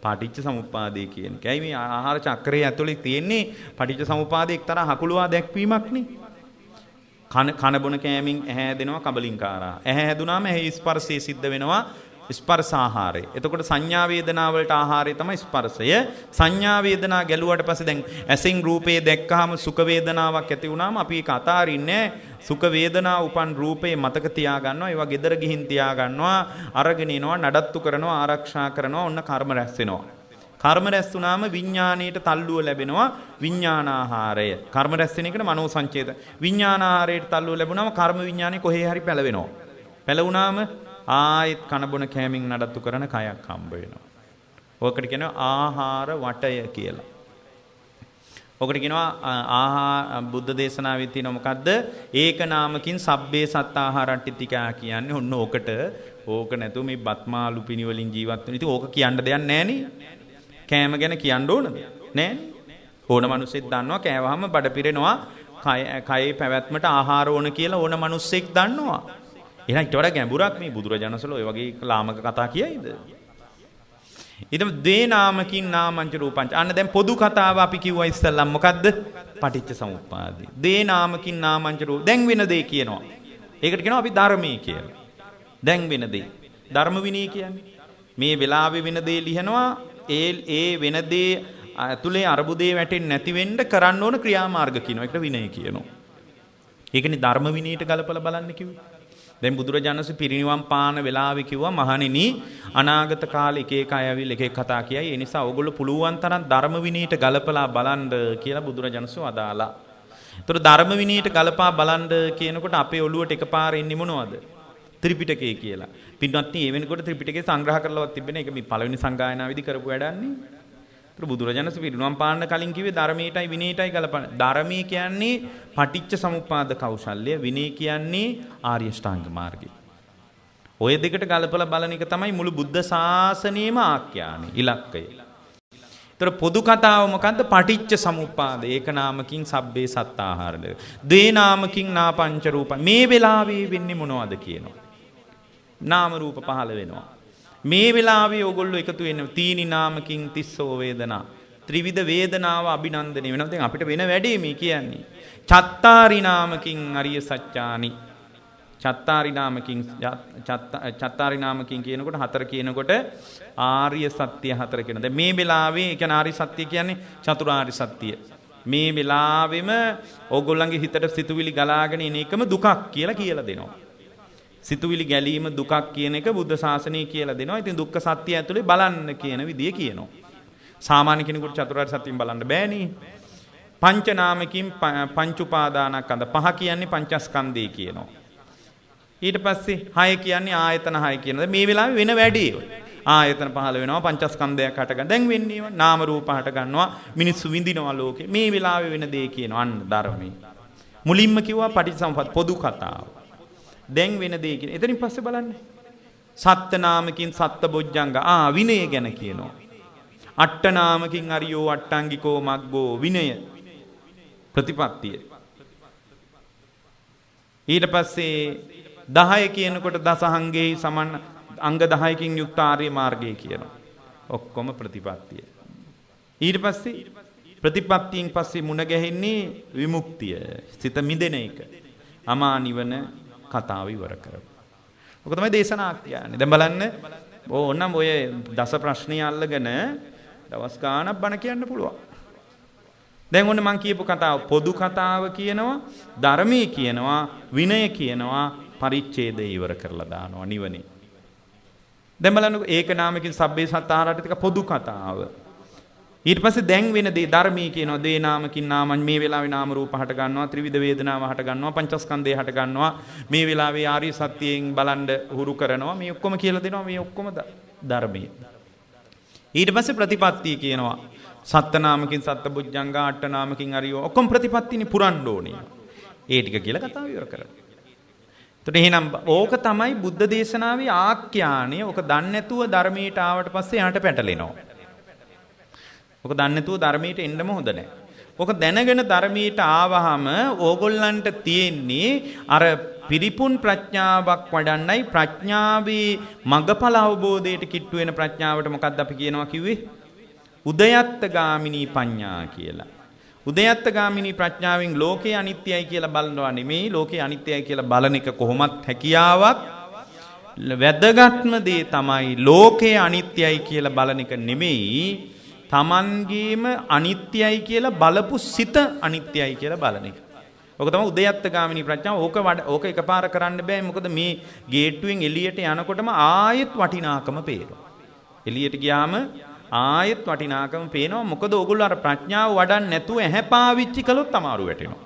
පටිච්ච සමුප්පාදේ කියන එකයි මේ ආහාර චක්‍රයේ ඇතුලේ තියෙන්නේ පටිච්ච සමුප්පාදේ එක්තරා හකුලවා දැක්වීමක්නේ කන කන බොන කෑමෙන් ඇහැ හැදෙනවා කබලින්කාරා ඇහැ හැදුනාම ඇහි ස්පර්ශයේ සිද්ධ වෙනවා ස්පර්සාහාරය. එතකොට සංඥාවේදනාවලට ආහාරය තමයි ස්පර්සය. සංඥාවේදනා ගැලුවට පස්සේ දැන් ඇසින් රූපේ දැක්කහම සුඛ වේදනාවක් ඇති වුණාම අපි ඒක අතාරින්නේ සුඛ වේදනා උපන් රූපේ මතක තියා ගන්නවා. ඒවා gedara ගිහින් තියා ගන්නවා. අරගෙන එනවා, නඩත්තු කරනවා, ආරක්ෂා කරනවා. ඔන්න කර්ම රැස් වෙනවා. කර්ම රැස් වුණාම විඥාණයට තල්ලුව ලැබෙනවා විඥානාහාරය. කර්ම රැස් වෙන එකට මනෝ සංචේත. විඥානාහාරයට තල්ලුව ලැබුණාම කර්ම විඥානේ කොහේ හරි පැලවෙනවා. පැලුණාම ආයෙත් කනබොන කෑමෙන් නඩත්තු කරන කයක් හම්බ වෙනවා. ඕකට කියනවා ආහාර වටය කියලා. ඔකට කියනවා ආහා බුද්ධ දේශනාවේ තියෙන මොකද්ද? ඒක නාමකින් සබ්බේ සත්තාහාරට්ටිතිකා කියන්නේ ඔන්න ඕකට ඕක නැතුව මේ බත්මාලු පිණි වලින් ජීවත් වෙන. ඉතින් ඕක කියන්න දෙයක් නැහැ කෑම ගැන කියන්න ඕනද? නැහැ. ඕන මිනිස්සෙක් දන්නවා කෑවහම බඩ පිරෙනවා. කයේ පැවැත්මට ආහාර ඕන කියලා ඕන මිනිස්සෙක් දන්නවා. එහෙනම් ඊට වඩා ගැඹුරක් මේ බුදුරජාණන්සල ඔය වගේ ලාමක කතා කියයිද? ඊටම දේ නාමකින් නාමංච රූපංච අන්න දැන් පොදු කතාව අපි කිව්වා ඉස්සල්ලා මොකද්ද පටිච්ච සමුප්පාදේ දේ නාමකින් නාමංච රූප දැන් වෙන දේ කියනවා ඒකට කියනවා අපි ධර්මයේ කියලා දැන් වෙන දේ ධර්ම විනය කියන්නේ මේ වෙලාවේ වෙන දේ ලියනවා ඒ ඒ වෙන දේ ඇතුලේ අරුබුදේ වැටෙන්නේ නැති වෙන්න කරන්න ඕන ක්‍රියාමාර්ග කියනවා ඒකට විනය කියනවා ඒකනේ ධර්ම විනයට ගලපලා බලන්න කිව්වේ දැන් බුදුරජාණන්සේ පිරිණිවන් පාන වෙලාවේ කිව්වා මහණෙනි අනාගත කාලේ එක එක අය ඇවිල්ලා එක එක කතා කියයි. ඒ නිසා ඕගොල්ලෝ පුළුවන් තරම් ධර්ම විනීට ගලපලා බලන්න කියලා බුදුරජාණන්සේ වදාලා. ඒතර ධර්ම විනීට ගලපා බලන්න කියනකොට අපේ ඔළුවට එකපාර එන්නේ මොනවද? ත්‍රිපිටකය කියලා. පින්වත්නි ඒ වෙනකොට ත්‍රිපිටකේ සංග්‍රහ කරලවත් තිබෙන එක මේ පළවෙනි සංගායනාවේදී කරපු වැඩන්නේ. ඒතර බුදුරජාණන්සේ පිරිනුවම් පාන්න කලින් කිව්වේ ධර්මයටයි විනයටයි ගලපන. ධර්මයේ කියන්නේ පටිච්ච සමුප්පාද කෞශල්‍ය, විනය කියන්නේ ආර්ය ෂ්ටාංග මාර්ගය. ඔය දෙකට ගලපලා බලන එක තමයි මුළු බුද්ධ ශාසනයේම ආඛ්‍යානෙ, ඉලක්කය. ඒතර පොදු කතාව මොකද්ද? පටිච්ච සමුප්පාද. ඒක නාමකින් සබ්බේ සත්තාහාරද. දේ නාමකින් නාපංච රූප. මේ වෙලාවේ වෙන්නේ මොනවද කියනවා. නාම රූප පහළ වෙනවා. මේ වෙලාවේ ඔගොල්ලෝ එකතු වෙන්න තීනි නාමකින් තිස්සෝ වේදනා. ත්‍රිවිධ වේදනාව අභිනන්දනය වෙනවා. දැන් අපිට වෙන වැඩේ මේ කියන්නේ. චත්තාරි නාමකින් අරිය සත්‍යානි. චත්තාරි නාමකින් චත්තාරි නාමකින් කියනකොට හතර කියනකොට ආර්ය සත්‍ය හතර කියනවා. දැන් මේ වෙලාවේ ඒ කියන්නේ ආර්ය සත්‍ය කියන්නේ චතුරාර්ය සත්‍ය. මේ වෙලාවෙම ඕගොල්ලන්ගේ හිතට සිතුවිලි ගලාගෙන එන එකම දුකක් කියලා කියලා දෙනවා. සිතුවිලි ගැලීම දුකක් කියන එක බුද්ධ ශාසනය කියලා දෙනවා. ඉතින් දුක්ඛ සත්‍ය ඇතුලේ බලන්න කියන විදිය කියනවා. සාමාන්‍ය කෙනෙකුට චතුරාර්ය සත්‍යයෙන් බලන්න බෑනේ. පංච නාමකින් පංච උපාදානස්කන්ධ පහ කියන්නේ පංචස්කන්ධය කියනවා. ඊට පස්සේ හය කියන්නේ ආයතන හය කියනවා. මේ වෙලාවේ වෙන වැඩි ආයතන පහළ වෙනවා පංචස්කන්ධයක් හට ගන්න. දැන් වෙන්නේ ඒවා නාම රූප හට ගන්නවා. මිනිස්සු විඳිනවා ලෝකේ. මේ වෙලාවේ වෙන දේ කියනවා. අන්න ධර්මයේ. මුලින්ම කිව්වා පටිච්චසමුප්පාද පොදු කතාව. දැන් වෙන දේ කියන. එතනින් පස්සේ බලන්න. සත්ත නාමකින් සත්ත බොජ්ජංග ආ විනය ගැන කියනවා. අට්ඨ නාමකින් අරියෝ අට්ටංගිකෝ මග්ගෝ විනය ප්‍රතිපත්තිය. ඊට පස්සේ 10 කියනකොට දසහංගෙහි සමන් අංග 10කින් යුක්ත ආර්ය මාර්ගය කියනවා. ඔක්කොම ප්‍රතිපත්තිය. ඊට පස්සේ ප්‍රතිපත්තියෙන් පස්සේ මුණ ගැහෙන්නේ විමුක්තිය. සිත මිදෙන එක. අමා නිවන කතාව ඉවර කරමු. ඔක තමයි දේශනා කියන්නේ. දැන් බලන්න ඕනනම් ඔය දස ප්‍රශ්නය අල්ලගෙන දවස් ගාණක් බණ කියන්න පුළුවන්. දැන් ඔන්න මම කියපු කතාව පොදු කතාව කියනවා, ධර්මයේ කියනවා, විනය කියනවා, පරිච්ඡේදය ඉවර කරලා දානවා නිවනේ. දැන් බලන්නකෝ ඒක නාමකින් සබ්බේ සත්තාරාට ටික පොදු කතාව. ඊට පස්සේ දැන් වෙන දේ ධර්මයේ කියනවා දේ නාමකින් නාමන් මේ වෙලාවේ නාම රූප හට ගන්නවා ත්‍රිවිධ වේදනාව හට ගන්නවා පංචස්කන්ධය හට ගන්නවා මේ වෙලාවේ ආර්ය සත්‍යයෙන් බලන්ඩ හුරු කරනවා මේ ඔක්කොම කියලා දෙනවා මේ ඔක්කොම ධර්මය ඊට පස්සේ ප්‍රතිපත්තිය කියනවා සත්ත නාමකින් සත්ත බුද්ධංග අට නාමකින් අරියෝ ඔක්කොම ප්‍රතිපත්තිනේ පුරන්න ඕනේ ඒ ටික කියලා කතාව ඉවර කරලා එතකොට එහෙනම් ඕක තමයි බුද්ධ දේශනාවේ ආඛ්‍යානය ඕක දන්නේ නැතුව ධර්මයට ආවට පස්සේ යාට පැටලෙනවා ඕක දන්නේ නැතුව ධර්මයට එන්නම හොඳ නැහැ. ඕක දැනගෙන ධර්මයට ආවහම ඕගොල්ලන්ට තියෙන්නේ අර පිරිපුන් ප්‍රඥාවක් වඩන්නයි ප්‍රඥාවේ මගඵල අවබෝධයට කිට්ටු වෙන ප්‍රඥාවට මොකක්ද අපි කියනවා කිව්වේ? උදයත්ත ගාමිනී පඤ්ඤා කියලා. උදයත්ත ගාමිනී ප්‍රඥාවෙන් ලෝකේ අනිත්‍යයි කියලා බලනවා නෙමෙයි ලෝකේ අනිත්‍යයි කියලා බලන එක කොහොමත් හැකියාවක් වැදගත්ම දේ තමයි ලෝකේ අනිත්‍යයි කියලා බලන එක නෙමෙයි තමන්ගේම අනිත්‍යයි කියලා බලපු සිත අනිත්‍යයි කියලා බලන එක. ඕක තමයි උදයත්ත ගාමිනී ප්‍රඥාව. ඕක ඕක එකපාර කරන්න බෑ. මොකද මේ ගේට්ටුවෙන් එළියට යනකොටම ආයෙත් වටිනාකම පේනවා. එළියට ගියාම ආයෙත් වටිනාකම පේනවා. මොකද ඕගොල්ලෝ අර ප්‍රඥාව වඩන්න නැතුව ඇහැ පාවිච්චි කළොත් අමාරු වැටෙනවා.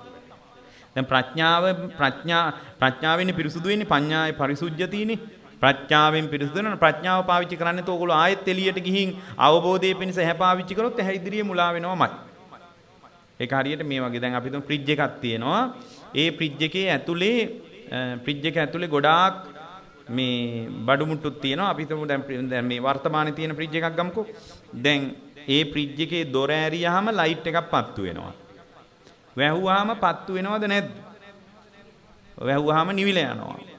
දැන් ප්‍රඥාව ප්‍රඥා ප්‍රඥාවෙන්නේ පිරිසුදු වෙන්නේ පඤ්ඤාය පරිසුද්ධතියනේ. ප්‍රඥාවෙන් පිරිසුදු වෙනවා. ප්‍රඥාව පාවිච්චි කරන්නේ તો ඔයගොල්ලෝ ආයෙත් එළියට ගිහින් අවබෝධය පිණිස එහැ පාවිච්චි කරොත් එහැ ඉදිරියේ මුලා වෙනවමයි. ඒක හරියට මේ වගේ දැන් අපි තුන් ෆ්‍රිජ් එකක් තියෙනවා. ඒ ෆ්‍රිජ් එකේ ඇතුලේ ෆ්‍රිජ් එක ඇතුලේ ගොඩාක් මේ බඩු මුට්ටුත් තියෙනවා. අපි තුමු දැන් දැන් මේ වර්තමානයේ තියෙන ෆ්‍රිජ් එකක් ගමුකෝ. දැන් ඒ ෆ්‍රිජ් එකේ දොර ඇරියාම ලයිට් එකක් පත්තු වෙනවා. වැහුවාම පත්තු වෙනවද නැද්ද? වැහුවාම නිවිලා යනවා.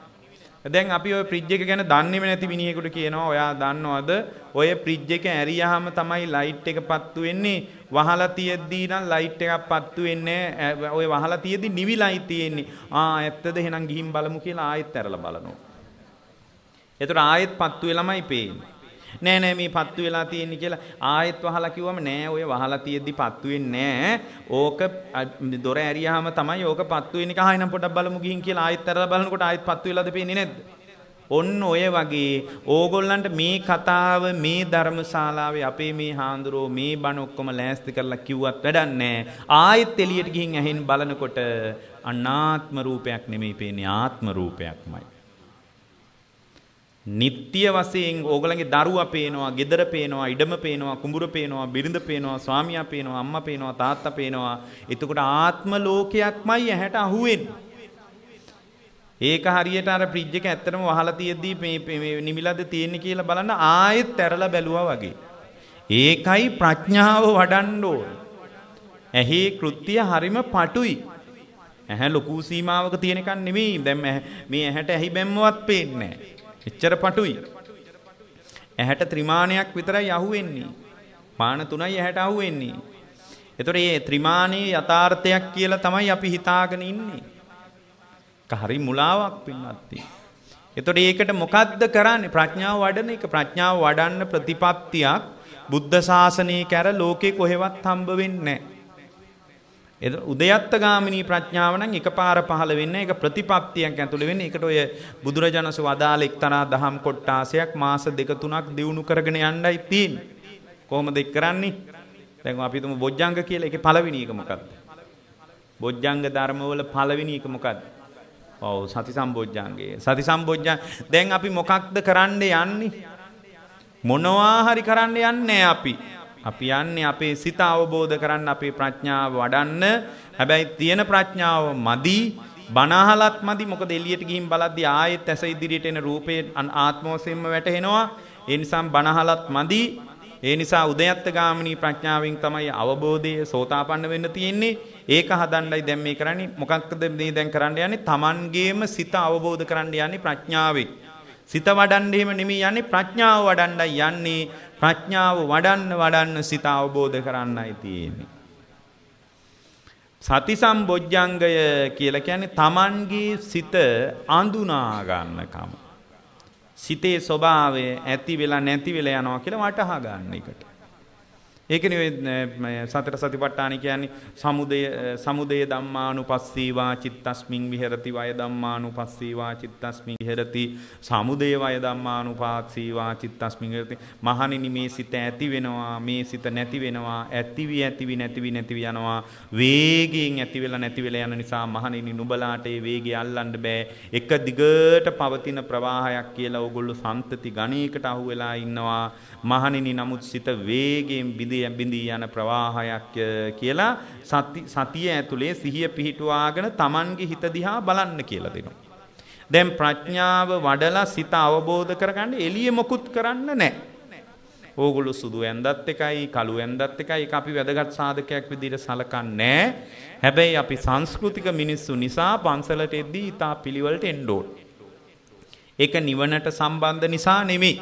දැන් අපි ඔය ෆ්‍රිජ් එක ගැන දන්නේම නැති මිනිහෙකුට කියනවා ඔයා දන්නවද ඔය ෆ්‍රිජ් එක ඇරියාම තමයි ලයිට් එක පත්තු වෙන්නේ වහලා තියෙද්දී නම් ලයිට් එකක් පත්තු වෙන්නේ ඔය වහලා තියෙද්දී නිවිලයි තියෙන්නේ ආ ඇත්තද එහෙනම් ගිහින් බලමු කියලා ආයෙත් ඇරලා බලනවා එතකොට ආයෙත් පත්තු වෙලමයි පේන්නේ නෑ නෑ මේ පත්තු වෙලා තියෙන්නේ කියලා ආයෙත් වහලා කිව්වම නෑ ඔය වහලා තියෙද්දි පත්තු වෙන්නේ නෑ ඕක දොර ඇරියාම තමයි ඕක පත්තු වෙන්නේ කහා එනම් පොඩක් බලමු ගිහින් කියලා ආයෙත් ඇරලා බලනකොට ආයෙත් පත්තු වෙලාද පේන්නේ නැද්ද ඔන්න ඔය වගේ ඕගොල්ලන්ට මේ කතාව මේ ධර්මශාලාවේ අපේ මේ හාඳුරෝ මේ බණ ඔක්කොම ලෑස්ති කරලා කිව්වත් වැඩක් නැහැ. ආයෙත් එළියට ගිහින් ඇහෙන් බලනකොට අනාත්ම රූපයක් නෙමෙයි පේන්නේ ආත්ම රූපයක්මයි. නිත්‍ය වශයෙන් ඕගලගේ දරුවා පේනවා, gedara පේනවා, ඉඩම පේනවා, කුඹුර පේනවා, බිරිඳ පේනවා, ස්වාමියා පේනවා, අම්මා පේනවා, තාත්තා පේනවා. එතකොට ආත්ම ලෝකයක්මයි ඇහැට අහුවෙන්නේ. ඒක හරියට අර ෆ්‍රිජ් එක ඇත්තටම වහලා තියෙද්දී මේ මේ නිමිලද තියෙන්නේ කියලා බලන්න ආයෙත් ඇරලා බැලුවා වගේ. ඒකයි ප්‍රඥාව වඩන්න ඕන. ඇහි කෘත්‍ය හරිම පටුයි. ඇහැ ලොකු සීමාවක තියෙනකන් නෙමෙයි. දැන් මේ ඇහැට ඇහි බැම්මවත් පේන්නේ නැහැ. එච්චර පටුයි. ඇහැට ත්‍රිමාණයක් විතරයි අහුවෙන්නේ. පාන තුනයි ඇහැට අහුවෙන්නේ. එතකොට මේ ත්‍රිමාණයේ යථාර්ථයක් කියලා තමයි අපි හිතාගෙන ඉන්නේ. හරි මුලාවක් පින්නත් එතකොට ඒකට මොකද්ද කරන්නේ ප්‍රඥාව වඩන එක ප්‍රඥාව වඩන්න ප්‍රතිපත්තියක් බුද්ධ ශාසනය කැර ලෝකේ කොහෙවත් හම්බ වෙන්නේ නැහැ. උදයත්ත ගාමිනී ප්‍රඥාව නම් එකපාර පහළ වෙන්න ඒක ප්‍රතිපත්තියක් ඇතුළේ වෙන්නේ. ඒකට ඔය බුදුරජාණන්ස වදාළ එක්තරා දහම් කොටාසයක් මාස දෙක තුනක් දිනු කරගෙන යන්නයි තියෙන්නේ. කොහොමද ඒක කරන්නේ? දැන් අපි තුමු බොජ්ජංග කියලා ඒකේ පළවෙනි එක මොකක්ද? බොජ්ජංග ධර්මවල පළවෙනි එක මොකක්ද? ඔව් සති සම්බොජ්ජංගය. සති සම්බොජ්ජං දැන් අපි මොකක්ද කරන්න යන්නේ? මොනවා හරි කරන්න යන්නේ අපි. අපි යන්නේ අපේ සිත අවබෝධ කරන්න අපේ ප්‍රඥාව වඩන්න. හැබැයි තියෙන ප්‍රඥාව මදි බනහලත් මදි මොකද එළියට ගිහින් බලද්දී ආයෙත් ඇස ඉදිරියට එන රූපේ ආත්මෝසෙම්ම වැටහෙනවා. ඒ නිසාම බනහලත් මදි. ඒ නිසා උදයත්ත ගාමිනී ප්‍රඥාවෙන් තමයි අවබෝධය සෝතාපන්න වෙන්න තියෙන්නේ. ඒක හදන්නයි දැන් මේ කරන්නේ. මොකක්ද මේ දැන් කරන්න යන්නේ? Tamangeema සිත අවබෝධ කරන්න යන්නේ ප්‍රඥාවෙන්. සිත වඩන්න එහෙම නෙමෙයි යන්නේ ප්‍රඥාව වඩන්නයි යන්නේ ප්‍රඥාව වඩන්න වඩන්න සිත අවබෝධ කරන්නයි තියෙන්නේ. සති සම්බොජ්ජංගය කියලා කියන්නේ Tamanගේ සිත අඳුනා ගන්නකම. සිතේ ස්වභාවය ඇති වෙලා නැති වෙලා යනවා කියලා වටහා ගන්න එකට. ඒකනේ සතර සතිපට්ඨාන කියන්නේ සමුදය සමුදය ධම්මානුපස්සීවා චිත්තස්මින් විහෙරති වය ධම්මානුපස්සීවා චිත්තස්මින් විහෙරති සමුදය වය ධම්මානුපාස්සීවා චිත්තස්මින් විහෙරති මහණෙනි මේ සිත ඇති වෙනවා මේ සිත නැති වෙනවා ඇති වී ඇති වී නැති වී නැති වී යනවා වේගයෙන් ඇති වෙලා නැති වෙලා යන නිසා මහණෙනි නුඹලාට ඒ වේගය අල්ලන්න බෑ එක දිගට පවතින ප්‍රවාහයක් කියලා ඕගොල්ලෝ සම්තති ගණයකට අහු වෙලා ඉන්නවා මහණෙනි නමුත් සිත වේගයෙන් බිඳී බිඳී යන ප්‍රවාහයක් කියලා සතිය ඇතුලේ සිහිය පිහිටුවාගෙන Tamanගේ හිත දිහා බලන්න කියලා දෙනවා. දැන් ප්‍රඥාව වඩලා සිත අවබෝධ කරගන්න එළිය මොකුත් කරන්න නැහැ. ඕගොල්ලෝ සුදු ඇඳත් එකයි කළු ඇඳත් එකයි ඒක අපි වැදගත් සාධකයක් විදිහට සලකන්නේ හැබැයි අපි සංස්කෘතික මිනිස්සු නිසා පන්සලට එද්දී ඊට පිළිවෙලට එන්න ඒක නිවනට සම්බන්ධ නිසා නෙමෙයි.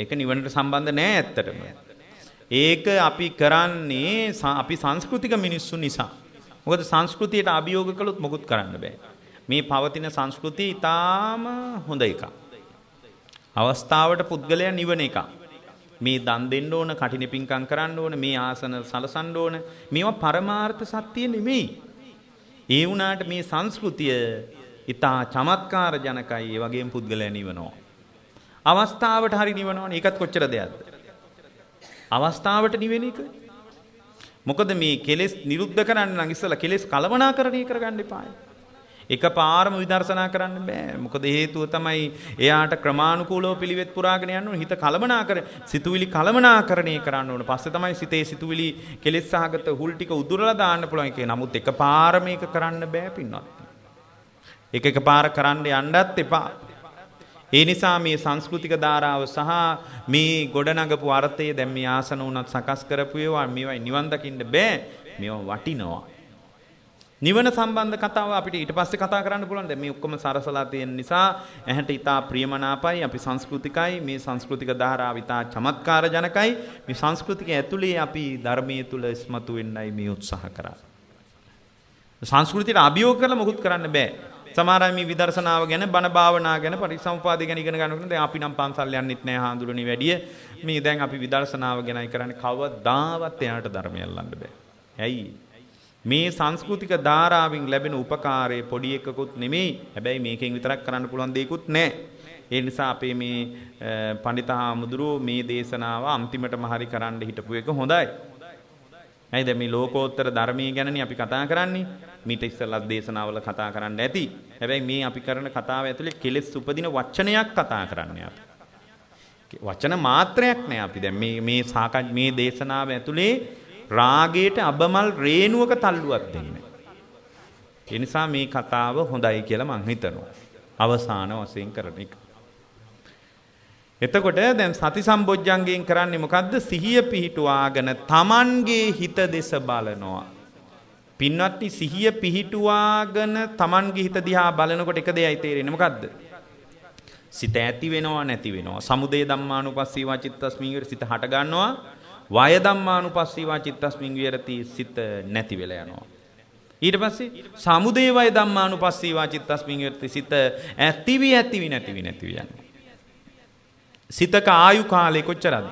ඒක නිවනට සම්බන්ධ නෑ ඇත්තටම. ඒක අපි කරන්නේ අපි සංස්කෘතික මිනිස්සු නිසා. මොකද සංස්කෘතියට අභියෝග කළොත් මොකුත් කරන්න බෑ. මේ පවතින සංස්කෘතිය ඊටාම හොඳ එකක්. අවස්ථාවට පුද්ගලයා නිවන එකක්. මේ දන් දෙන්න ඕන, කටින පිංකම් කරන්න ඕන, මේ ආසන සලසන්න ඕන. මේවා පරමාර්ථ සත්‍ය නෙමෙයි. ඒ වුණාට මේ සංස්කෘතිය ඊටා චමත්කාර ජනකයි. ඒ වගේම පුද්ගලයා නිවනවා. අවස්ථාවට හරි නිවනවනේ ඒකත් කොච්චර දෙයක්ද? අවස්ථාවට නිවෙන එක. මොකද මේ කෙලෙස් නිරුද්ධ කරන්න නම් ඉස්සලා කෙලෙස් කලවණාකරණය කරගන්න එපායි. එකපාරම විදර්ශනා කරන්න බෑ. මොකද හේතුව තමයි එයාට ක්‍රමානුකූලව පිළිවෙත් පුරාගෙන යන්න ඕන. හිත කලමනාකර සිතුවිලි කලමනාකරණය කරන්න ඕන. පස්සේ තමයි සිතේ සිතුවිලි කෙලෙස් සහගත හුල් ටික උදුරලා දාන්න පුළුවන් එකේ. නමුත් එකපාර මේක කරන්න බෑ පින්වත්. ඒක එකපාර කරන්න යන්නත් එපා. ඒ නිසා මේ සංස්කෘතික ධාරාව සහ මේ ගොඩනගපු අර්ථය දැන් මේ ආසන උනත් සකස් කරපු ඒවා මේවා නිවන් දකින්න බෑ මේවා වටිනවා නිවන සම්බන්ධ කතාව අපිට ඊට පස්සේ කතා කරන්න පුළුවන් දැන් මේ ඔක්කොම සරසලා තියෙන නිසා ඇහැට ඊටා ප්‍රියමනාපයි අපි සංස්කෘතිකයි මේ සංස්කෘතික ධාරාව ඊටා චමත්කාර ජනකයි මේ සංස්කෘතික ඇතුලේ අපි ධර්මයේ තුල ඉස්මතු වෙන්නයි මේ උත්සාහ කරන්නේ සංස්කෘතියට අභියෝග කරලා මොකුත් කරන්න බෑ සමහර මේ විදර්ශනාව ගැන බණ භාවනා ගැන පරිසම්පාද ගැන ඉගෙන ගන්නකොට දැන් අපි නම් පන්සල් යන්නෙත් නෑ හාඳුරුනේ වැඩිය. මේ දැන් අපි විදර්ශනාව ගැනයි කරන්නේ කවදාවත් එයාට ධර්මය අල්ලන්න බෑ. ඇයි? මේ සංස්කෘතික ධාරාවෙන් ලැබෙන උපකාරය පොඩි එකකුත් නෙමෙයි. හැබැයි මේකෙන් විතරක් කරන්න පුළුවන් දෙයක්කුත් නැහැ. ඒ නිසා අපේ මේ පඬිතහාමුදුරුවෝ මේ දේශනාව අන්තිමටම හරි කරන්න හිටපු එක හොඳයි. ඇයිද මේ ලෝකෝත්තර ධර්මයේ ගැනනේ අපි කතා කරන්නේ. මීට ඉස්සෙල්ලත් දේශනාවල කතා කරන්න ඇති. හැබැයි මේ අපි කරන කතාව ඇතුලේ කෙලෙස් උපදින වචනයක් කතා කරන්නේ අපි. වචන මාත්‍රයක් නෑ අපි දැන් මේ මේ සාකච්ඡ මේ දේශනාව ඇතුලේ රාගයට අබමල් රේණුවක තල්ලුවක් දෙන්නේ. ඒ නිසා මේ කතාව හොඳයි කියලා මං හිතනවා. අවසාන වශයෙන් කරන එක. එතකොට දැන් සති සම්බොජ්ජන්ගෙන් කරන්නේ මොකද්ද? සිහිය පිහිටුවාගෙන Tamanගේ හිත දෙස බලනවා. පින්වත්ටි සිහිය පිහිටුවාගෙන Tamanගේ හිත දිහා බලනකොට එක දෙයයි තේරෙන්නේ මොකද්ද? සිත ඇති වෙනවා නැති වෙනවා. සමුදේ ධම්මානුපස්සීව චිත්තස්මින් විර සිත හට ගන්නවා. වය ධම්මානුපස්සීව චිත්තස්මින් විරති සිත නැති වෙලා යනවා. ඊට පස්සේ සමුදේ වය ධම්මානුපස්සීව චිත්තස්මින් විරති සිත ඇතිවි ඇතිවි නැතිවි නැතිවි යනවා. සිතක ආයු කාලය කොච්චරද.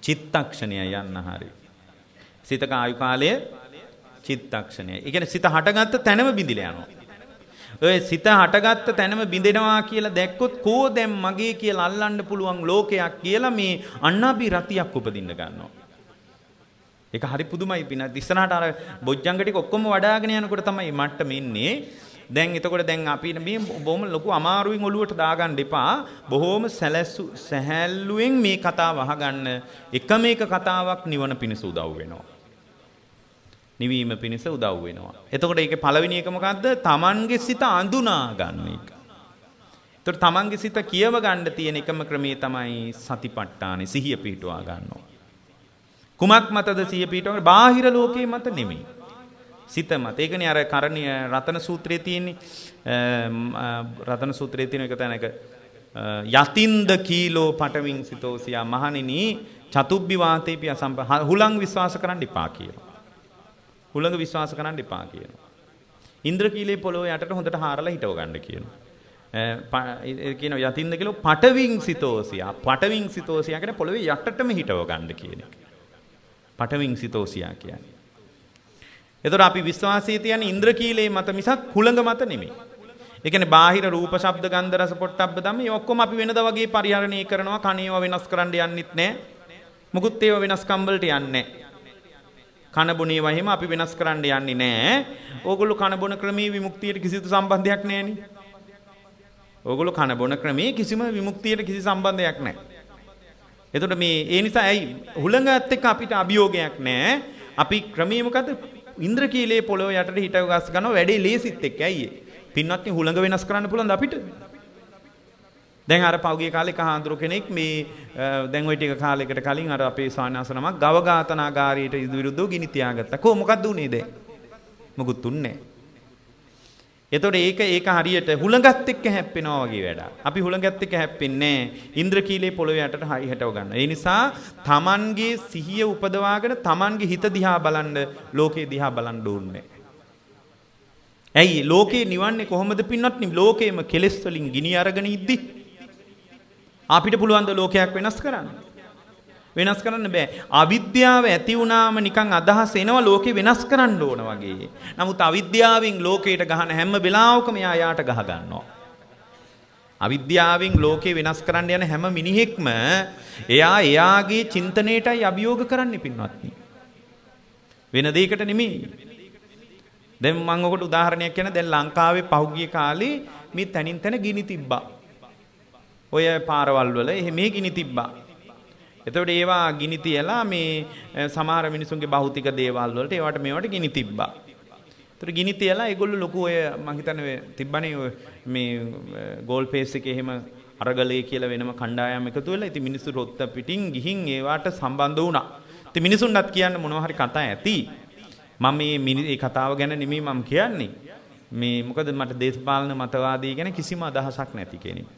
චිත්තක්ෂණය යන්න හරි. සිතක ආයු කාලය චිත්තක්ෂණය. ඉගෙන සිත හටගත්ත තැනම බිඳිල යනවා. ඔය සිත හටගත්ත තැනම බිඳෙනවා කියලා දැක්කොත් කෝ දැම් මගේ කියලා අල්ලන්න පුළුවන් ලෝකයක් කියලා මේ අන්නාබී රතියක් උපදින්න ගන්නවා. ඒක හරි පුදුමයි පින ඉස්සරහට අර බොජ්ජංග ටික ඔක්කොම වඩාගෙන යනකොට තමයි මට්ටම ඉන්නේ දැන් එතකොට දැන් අපි මේ බොහොම ලොකු අමාරුවෙන් ඔළුවට දාගන්න එපා. බොහොම සැලැස්සු සැහැල්ලුවෙන් මේ කතාව අහගන්න. එකම එක කතාවක් නිවන පිණිස උදව් වෙනවා. නිවීම පිණිස උදව් වෙනවා. එතකොට ඒකේ පළවෙනි එක මොකද්ද? Tamanගේ සිත අඳුනා ගන්න එක. එතකොට Tamanගේ සිත කියව ගන්න තියෙන එකම ක්‍රමය තමයි සතිපට්ඨානෙ සිහිය පිහිටුවා ගන්නවා. කුමක් මතද සිහිය පිහිටවන්නේ? බාහිර ලෝකේ මත නෙමෙයි. සිත මත. ඒකනේ අර කරණීය රතන සූත්‍රයේ තියෙන්නේ රතන සූත්‍රයේ තියෙන එක තැනක යතින්ද කීලෝ පටවින් සිතෝසියා මහණෙනි චතුබ්බි වාතේපි අසම්ප හුලං විශ්වාස කරන්න එපා කියනවා. හුලඟ විශ්වාස කරන්න එපා කියනවා. ඉන්ද්‍රකීලේ පොළොව යටට හොඳට හාරලා හිටව ගන්න කියනවා. කියන යතින්ද කියලා පටවින් සිතෝසියා පටවින් සිතෝසියා කියන්නේ පොළවේ යටටම හිටව ගන්න කියන එක. පටවින් සිතෝසියා කියන්නේ එතකොට අපි විශ්වාසය තියන්නේ ඉන්ද්‍රකීලයේ මත මිසක් හුළඟ මත නෙමෙයි. ඒ කියන්නේ බාහිර රූප, ශබ්ද, ගන්ධ, රස, පොට්ටබ්බ ධම්ම මේ ඔක්කොම අපි වෙනදා වගේ පරිහරණය කරනවා. කණේව වෙනස් කරන්න යන්නෙත් නැහැ. මුකුත් ඒව වෙනස්කම් වලට යන්නේ කන බොන ඒවා එහෙම අපි වෙනස් කරන්න යන්නේ නැහැ. ඕගොල්ලෝ කන බොන ක්‍රමයේ විමුක්තියට කිසිදු සම්බන්ධයක් නැහෙනි. ඕගොල්ලෝ කන බොන ක්‍රමයේ කිසිම විමුක්තියට කිසි සම්බන්ධයක් නැහැ. එතකොට මේ ඒ නිසා ඇයි හුළඟත් එක්ක අපිට අභියෝගයක් නැහැ. අපි ක්‍රමයේ මොකද ඉන්ද්‍රකීලේ පොළොව යටට හිටව ගස් ගන්න වැඩේ ලේසිත් එක්ක ඇයි පින්වත්නි හුළඟ වෙනස් කරන්න පුළුවන් අපිට දැන් අර පෞගේ කාලේ කහාඳුර කෙනෙක් මේ දැන් ওই ටික කාලයකට කලින් අර අපේ ස්වාමීන් වහන්සේ නමක් ගවඝාතනාගාරයට විරුද්ධව ගිනි තියාගත්තා කොහොම මොකක්ද උනේ දැන් මොකුත් උන්නේ නැහැ එතකොට ඒක ඒක හරියට හුලඟත් එක්ක හැප්පෙනවා වගේ වැඩක්. අපි හුලඟත් එක්ක හැප්පෙන්නේ ඉන්ද්‍රකීලයේ පොළොවේ යටට හයිහටව ගන්න. ඒ නිසා Tamanගේ සිහිය උපදවාගෙන Tamanගේ හිත දිහා බලන්න ලෝකේ දිහා බලන්න ඕනේ. ඇයි ලෝකේ නිවන්නේ කොහොමද පින්වත්නි? ලෝකේම කෙලෙස් වලින් ගිනි අරගෙන ඉද්දි අපිට පුළුවන් ද ලෝකයක් වෙනස් කරන්න? වෙනස් කරන්න බෑ. අවිද්‍යාව ඇති වුණාම නිකන් අදහස එනවා ලෝකේ වෙනස් කරන්න ඕන වගේ. නමුත් අවිද්‍යාවෙන් ලෝකයට ගහන හැම වෙලාවකම එයා යාට ගහ ගන්නවා. අවිද්‍යාවෙන් ලෝකේ වෙනස් කරන්න යන හැම මිනිහෙක්ම එයා එයාගේ චින්තනයටයි අභියෝග කරන්න පින්වත්නි. වෙන දෙයකට නෙමෙයි. දැන් මම ඔකට උදාහරණයක් කියන දැන් ලංකාවේ පහුගිය කාලේ මේ තනින් තන ගිනි තිබ්බා. ඔය පාරවල් වල එහෙම ගිනි තිබ්බා. එතකොට ඒවා ගිනි තියලා මේ සමහර මිනිසුන්ගේ භෞතික දේවල් වලට ඒවට මේවට ගිනි තිබ්බා. ඒතර ගිනි තියලා ඒගොල්ලෝ ලොකු ඔය මං හිතන්නේ තිබ්බනේ ඔය මේ ගෝල් පේස් එකේ එහෙම අරගලේ කියලා වෙනම කණ්ඩායම් එකතු වෙලා ඉතින් මිනිස්සු රොත්ත පිටින් ගිහින් ඒවට සම්බන්ධ වුණා. ඉතින් මිනිසුන්වත් කියන්න මොනවා හරි කතා ඇති. මම මේ මේ කතාව ගැන නෙමෙයි මම කියන්නේ. මේ මොකද මට දේශපාලන මතවාදී ගැන කිසිම අදහසක් නැති කෙනෙක්.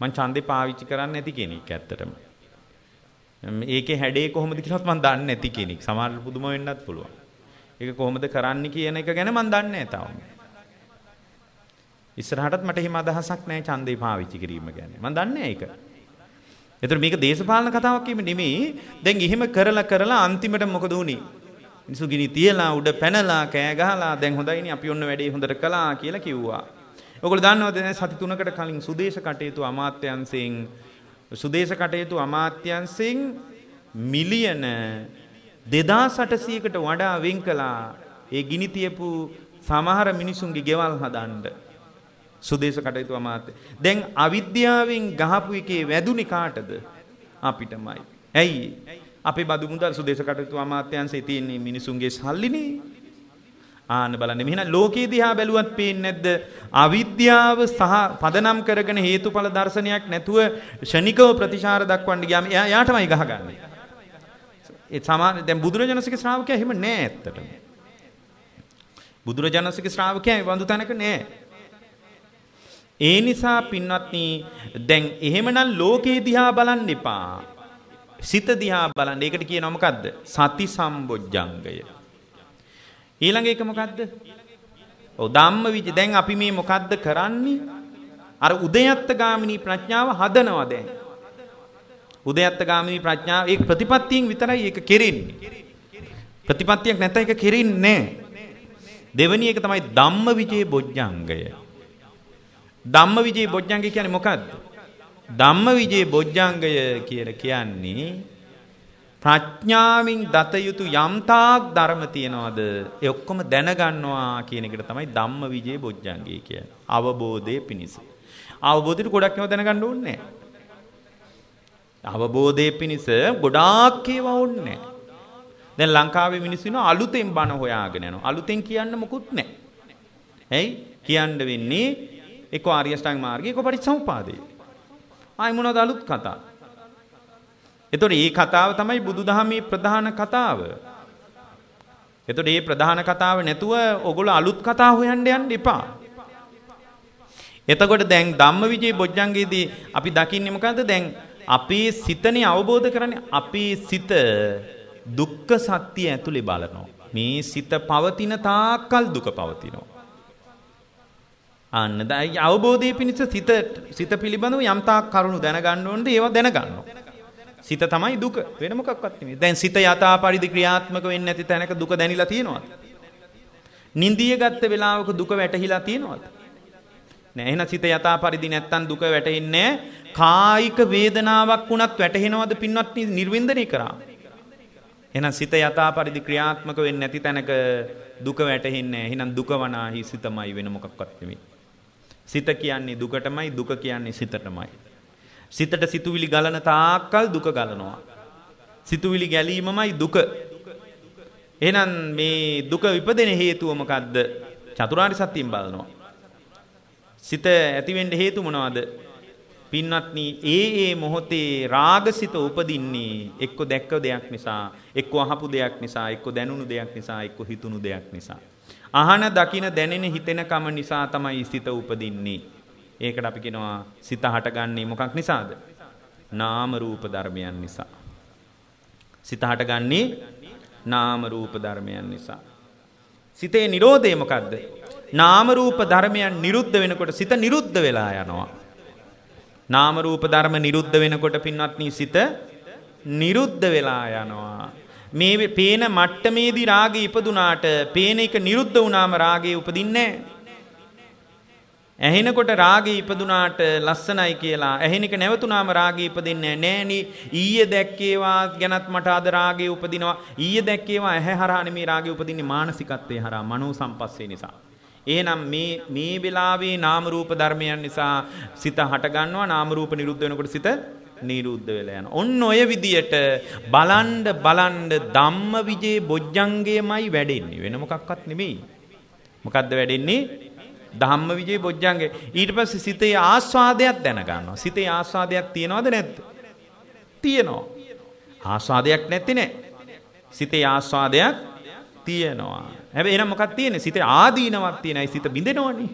මං ඡන්දේ පාවිච්චි කරන්නේ නැති කෙනෙක් ඇත්තටම. ඒකේ හැඩේ කොහොමද කියලාත් මම දන්නේ නැති කෙනෙක්. සමහර පුදුම වෙන්නත් පුළුවන්. ඒක කොහොමද කරන්න කියන එක ගැන මම දන්නේ නැහැ තාම. ඉස්සරහටත් මට එහෙම අදහසක් නැහැ ඡන්දේ පාවිච්චි කිරීම ගැන. මම දන්නේ ඒක. එතකොට මේක දේශපාලන කතාවක් කියම නෙමෙයි. දැන් එහෙම කරලා කරලා අන්තිමට මොකද වුනේ? මිනිසු ගිනි තියලා උඩ පැනලා කෑ ගහලා දැන් හොඳයිනේ අපි ඔන්න වැඩේ හොඳට කළා කියලා කිව්වා. ඔයගොල්ලෝ දන්නවද සති 3කට කලින් සුදේශ කටයුතු අමාත්‍යංශයෙන් සුදේශ කටයුතු අමාත්‍යංශෙන් මිලියන 2800කට වඩා වෙන් කළා ඒ ගිනි තියපු සමහර මිනිසුන්ගේ ගෙවල් හදන්න සුදේශ කටයුතු අමාත්‍ය. දැන් අවිද්‍යාවෙන් ගහපු එකේ වැදුනේ කාටද? අපිටමයි. ඇයි? අපේ බදු මුදල් සුදේශ කටයුතු අමාත්‍යංශයේ තියෙන මිනිසුන්ගේ සල්ලිනේ. ආන්න බලන්න මෙහෙනම් ලෝකයේ දිහා බැලුවත් පේන්නේ නැද්ද අවිද්‍යාව සහ පදනම් කරගෙන හේතුඵල දර්ශනයක් නැතුව ෂණිකව ප්‍රතිචාර දක්වන්න ගියාම එයා යාටමයි ගහගන්නේ ඒ සමාන දැන් බුදුරජාණන්සේගේ ශ්‍රාවකයා එහෙම නෑ ඇත්තටම බුදුරජාණන්සේගේ ශ්‍රාවකයා මේ වඳු තැනක නෑ ඒ නිසා පින්වත්නි දැන් එහෙමනම් ලෝකයේ දිහා බලන්න එපා සිත දිහා බලන්න ඒකට කියනවා මොකද්ද සති සම්බොජ්ජංගය ඊළඟ එක මොකක්ද ඔව් ධම්ම විජ දැන් අපි මේ මොකද්ද කරන්නේ අර උදයත්ත ගාමිනී ප්‍රඥාව හදනවා දැන් උදයත්ත ගාමිනී ප්‍රඥාව ඒ ප්‍රතිපත්තියෙන් විතරයි ඒක කෙරෙන්නේ ප්‍රතිපත්තියක් නැත්නම් ඒක කෙරෙන්නේ දෙවැනි එක තමයි ධම්ම විජේ බොජ්ජංගය ධම්ම විජේ බොජ්ජංගය කියන්නේ මොකද්ද ධම්ම විජේ බොජ්ජංගය කියලා කියන්නේ ප්‍රඥාවෙන් දත යුතු යම්තාක් ධර්ම තියනවාද ඒ ඔක්කොම දැනගන්නවා කියන එකට තමයි ධම්ම විජේ බොජ්ජංගය කියන්නේ. අවබෝධය පිණිස. අවබෝධයට ගොඩක් ඒවා දැනගන්න ඕනේ අවබෝධය පිණිස ගොඩාක් ඒවා ඕනේ දැන් ලංකාවේ මිනිස්සු ඉන්න අලුතෙන් බණ හොයාගෙන යනවා. අලුතෙන් කියන්න මොකුත් නැහැ. ඇයි? කියන්න වෙන්නේ එක්ක ආර්ය අෂ්ටාංග මාර්ගය එක්ක පරිසම්පාදේ. ආයි මොනවද අලුත් කතා? එතොට ඒ කතාව තමයි බුදු දහමේ ප්‍රධාන කතාව. එතොට ඒ ප්‍රධාන කතාව නැතුව ඔගොල අලුත් කතා හොයන්ඩ යන්ඩ එපා. එතකොට දැන් ධම්ම විජේ බොජ්ජන්ගේදී අපි දකින්නමකද දැන් අපේ සිතනේ අවබෝධ කරන්නේ අපේ සිත දුක්ඛ සත්‍ය ඇතුලේ බලනවා. මේ සිත පවතින තාක්කල් දුක පවතිනවා. අන්න දැන් අවබෝධයේ පිණිස සිත සිත පිළිබඳව යම් තාක් කරුණු දැනගන්න ඕනද ඒවා දැනගන්නවා. සිත තමයි දුක වෙන මොකක්වත් නෙමෙයි. දැන් සිත යථා පරිදි ක්‍රියාත්මක වෙන්නේ නැති තැනක දුක දැනිලා තියෙනවද? නින්දිය ගත්ත වෙලාවක දුක වැටහිලා තියෙනවද? නෑ එහෙනම් සිත යථා පරිදි නැත්තම් දුක වැටෙන්නේ කායික වේදනාවක් වුණත් වැටහෙනවද පින්වත් නිර්වින්දනය කරා. එහෙනම් සිත යථා පරිදි ක්‍රියාත්මක වෙන්නේ නැති තැනක දුක වැටහෙන්නේ එහෙනම් දුක වනාහි සිතමයි වෙන මොකක්වත් නෙමෙයි. සිත කියන්නේ දුකටමයි දුක කියන්නේ සිතටමයි. සිතට සිතුවිලි ගලන තාක්කල් දුක ගලනවා. සිතුවිලි ගැලීමමයි දුක. එහෙනම් මේ දුක විපදෙන හේතුව මොකද්ද? චතුරාර්ය සත්‍යයෙන් බලනවා. සිත ඇතිවෙන්න හේතු මොනවද? පින්වත්නි ඒ ඒ මොහොතේ රාගසිත උපදින්නේ එක්ක දැක්ක දෙයක් නිසා, එක්ක අහපු දෙයක් නිසා, එක්ක දැනුණු දෙයක් නිසා, එක්ක හිතුණු දෙයක් නිසා. අහන දකින දැනෙන හිතෙන කම නිසා තමයි සිත උපදින්නේ. ඒකට අපි කියනවා සිත හටගන්නේ මොකක් නිසාද? නාම රූප ධර්මයන් නිසා. සිත හටගන්නේ නාම රූප ධර්මයන් නිසා. සිතේ Nirodhe මොකද්ද? නාම රූප ධර්මයන් නිරුද්ධ වෙනකොට සිත නිරුද්ධ වෙලා යනවා. නාම රූප ධර්ම නිරුද්ධ වෙනකොට පින්වත්නි සිත නිරුද්ධ වෙලා යනවා. මේ පේන මට්ටමේදී රාගය ඉපදුනාට පේන එක නිරුද්ධ වුණාම රාගය උපදින්නේ නැහැ. ඇහෙනකොට රාගී ඉපදුනාට ලස්සනයි කියලා ඇහෙනික නැවතුනාම රාගී ඉපදින්නේ නෑනි ඊයේ දැක්කේවා ගැනත් මට අද රාගය උපදිනවා ඊයේ දැක්කේවා ඇහැ හරහා නෙමේ රාගය උපදින්නේ මානසිකත්වයේ හරහා මනෝ සම්පස්සේ නිසා එහෙනම් මේ මේ වෙලාවේ නාම රූප ධර්මයන් නිසා සිත හට ගන්නවා නාම රූප නිරුද්ධ වෙනකොට සිත නිරුද්ධ වෙලා යනවා. ඔන්න ඔය විදියට බලන්ඩ බලන්ඩ ධම්මවිජේ බොජ්ජංගයමයි වැඩෙන්නේ. වෙන මොකක්වත් නෙමෙයි. මොකද්ද වැඩෙන්නේ? ධම්ම විජේ බොජ්ජන්ගේ ඊට පස්සේ සිතේ ආස්වාදයක් දැනගන්නවා. සිතේ ආස්වාදයක් තියෙනවද නැද්ද? තියෙනවා. ආස්වාදයක් නැති නෑ. සිතේ ආස්වාදයක් තියෙනවා. හැබැයි එනම් මොකක් තියෙන්නේ? සිතේ ආදීනවක් තියෙනයි සිත බිඳෙනවනේ.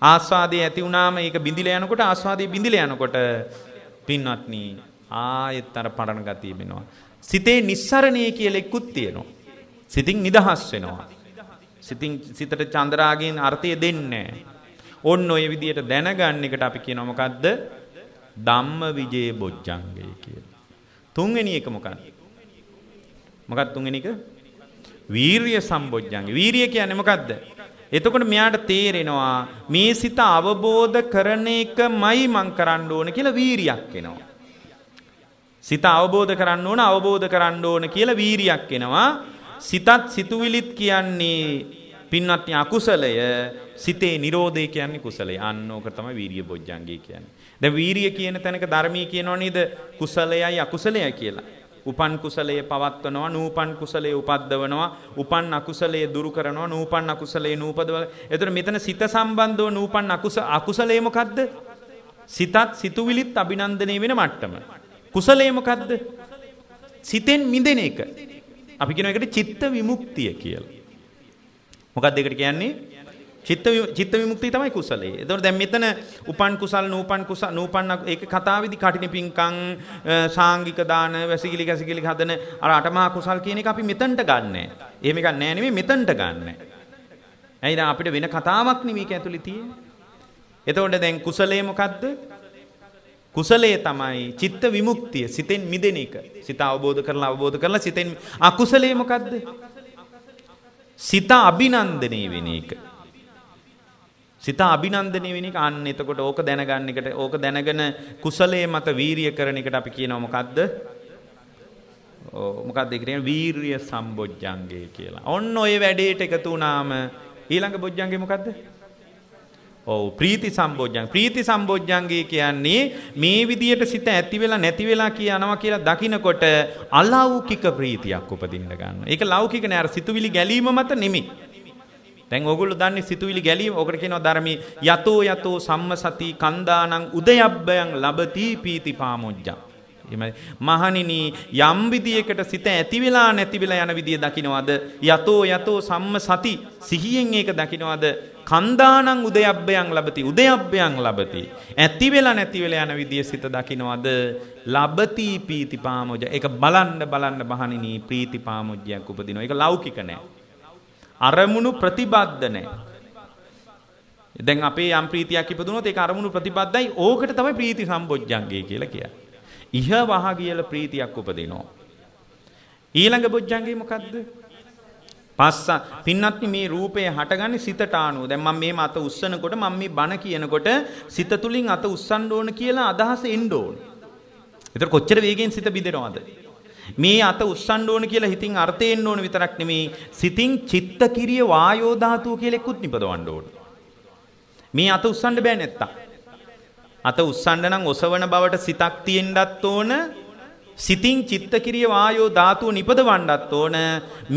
ආස්වාදේ ඇති වුනාම ඒක බිඳිලා යනකොට ආස්වාදේ බිඳිලා යනකොට පින්වත්නි ආයෙත් අර පරණ ගතිය වෙනවා. සිතේ නිස්සරණය කියලා එක්කුත් තියෙනවා. සිතින් නිදහස් වෙනවා. සිතින් සිතට චන්දරාගයෙන් අර්ථය දෙන්නේ ඔන්න ඔය විදියට දැනගන්න එකට අපි කියනවා මොකද්ද? ධම්මවිජේ බොජ්ජංගය කියලා. තුන්වෙනි එක මොකක්ද? මොකක්ද තුන්වෙනි එක? වීරිය සම්බොජ්ජංගය. වීරිය කියන්නේ මොකද්ද? එතකොට මෙයාට තේරෙනවා මේ සිත අවබෝධ කරන එකමයි මං කරන්න ඕන කියලා වීරියක් එනවා. සිත අවබෝධ කරන්න ඕන අවබෝධ කරන්න ඕන කියලා වීරියක් එනවා. සිතත් සිතුවිලිත් කියන්නේ පින්වත්නි අකුසලය සිතේ Nirodhe කියන්නේ කුසලය. අන්න ඕක තමයි වීරිය බොජ්ජංගේ කියන්නේ. දැන් වීරිය කියන තැනක ධර්මී කියනෝ නේද කුසලයයි අකුසලයයි කියලා. උපන් කුසලයේ පවත්වනවා නූපන් කුසලයේ උපද්දවනවා උපන් අකුසලයේ දුරු කරනවා නූපන් අකුසලයේ නූපදවල එතකොට මෙතන සිත සම්බන්ධව නූපන් අකුස අකුසලයේ මොකද්ද සිතත් සිතුවිලිත් අභිනන්දනය වෙන මට්ටම කුසලයේ මොකද්ද සිතෙන් මිදෙන එක අපි කියන එකට චිත්ත විමුක්තිය කියලා. මොකක්ද ඒකට කියන්නේ? චිත්ත චිත්ත විමුක්තිය තමයි කුසලයේ. එතකොට දැන් මෙතන උපන් කුසල් නූපන් කුසල් නූපන් ඒක කතාවේදී කටින පිංකම් සාංගික දාන වැසිකිලි කැසිකිලි හදන අර අටමහා කුසල් කියන එක අපි මෙතනට ගන්නෑ. එහෙම එකක් නෑ නෙමෙයි මෙතනට ගන්නෑ. ඇයි දැන් අපිට වෙන කතාවක් නෙමෙයි ඒක ඇතුලේ තියෙන්නේ. එතකොට දැන් කුසලයේ මොකද්ද? කුසලයේ තමයි චිත්ත විමුක්තිය සිතෙන් මිදෙන එක. සිත අවබෝධ කරලා අවබෝධ කරලා සිතෙන් අකුසලයේ මොකද්ද? සිත අභිනන්දනය වෙන එක. සිත අභිනන්දනය වෙන එක අන්න එතකොට ඕක දැනගන්න එකට ඕක දැනගෙන කුසලයේ මත වීරිය කරන එකට අපි කියනවා මොකද්ද? මොකක්ද ඒ කියන්නේ වීරිය සම්බොජ්ජංගය කියලා. ඔන්න ඔය වැඩේට එකතු වුණාම ඊළඟ බොජ්ජංගේ මොකද්ද? ඔව් ප්‍රීති සම්බෝධ්‍යංග ප්‍රීති සම්බෝධ්‍යංගය කියන්නේ මේ විදියට සිත ඇති වෙලා නැති වෙලා කියනවා කියලා දකිනකොට අලෞකික ප්‍රීතියක් උපදින්න ගන්නවා. ඒක ලෞකික නෑ අර සිතුවිලි ගැලීම මත නෙමෙයි. දැන් ඕගොල්ලෝ දන්නේ සිතුවිලි ගැලීම ඔකට කියනවා ධර්මී යතෝ යතෝ සම්මසති කන්දානං උදයබ්බයන් ලබති පීති පාමොජ්ජං. එමයි මහණෙනි යම් විදියකට සිත ඇති වෙලා නැති වෙලා යන විදිය දකින්නවද යතෝ යතෝ සම්ම සති සිහියෙන් ඒක දකින්නවද කන්දානං උදයබ්බයන් ලබති උදයබ්බයන් ලබති ඇති වෙලා නැති වෙලා යන විදිය සිත දකින්නවද ලබති පීති පාමොජ ඒක බලන්න බලන්න මහණෙනි ප්‍රීති පාමොජ්ජයක් උපදිනවා ඒක ලෞකික නෑ අරමුණු ප්‍රතිබද්ධ නෑ දැන් අපේ යම් ප්‍රීතියක් ඉපදුනොත් ඒක අරමුණු ප්‍රතිබද්ධයි ඕකට තමයි ප්‍රීති සම්බොජ්ජංගේ කියලා කියන්නේ ඉහ වහ කියල ප්‍රීතියක් උපදිනවා. ඊළඟ බොජ්ජන්ගේ මොකක්ද පස්ස පින්නත් මේ රූපය හටගන්නේ සිතට ආනුව. දැන් මම මේ අත උස්සනකොට මම මේ බන කියනකොට සිත තුලින් අත උස්සන්න ඕන කියලා අදහස එන්න ඕන. ඒතර කොච්චර වේගෙන් සිත බිඳෙනවද? මේ අත උස්සන්න ඕන කියලා හිතින් අර්ථය එන්න ඕන විතරක් නෙමේ සිතින් චිත්ත කිරිය වායෝ ධාතුව කියලා එක්කුත් නිපදවන්න ඕන. මේ අත උස්සන්න බෑ නැත්තම්. අත උස්සන්න නම් ඔසවන බවට සිතක් තියෙන්නත් ඕන සිතින් චිත්තකිරිය වායෝ ධාතුව නිපදවන්නත් ඕන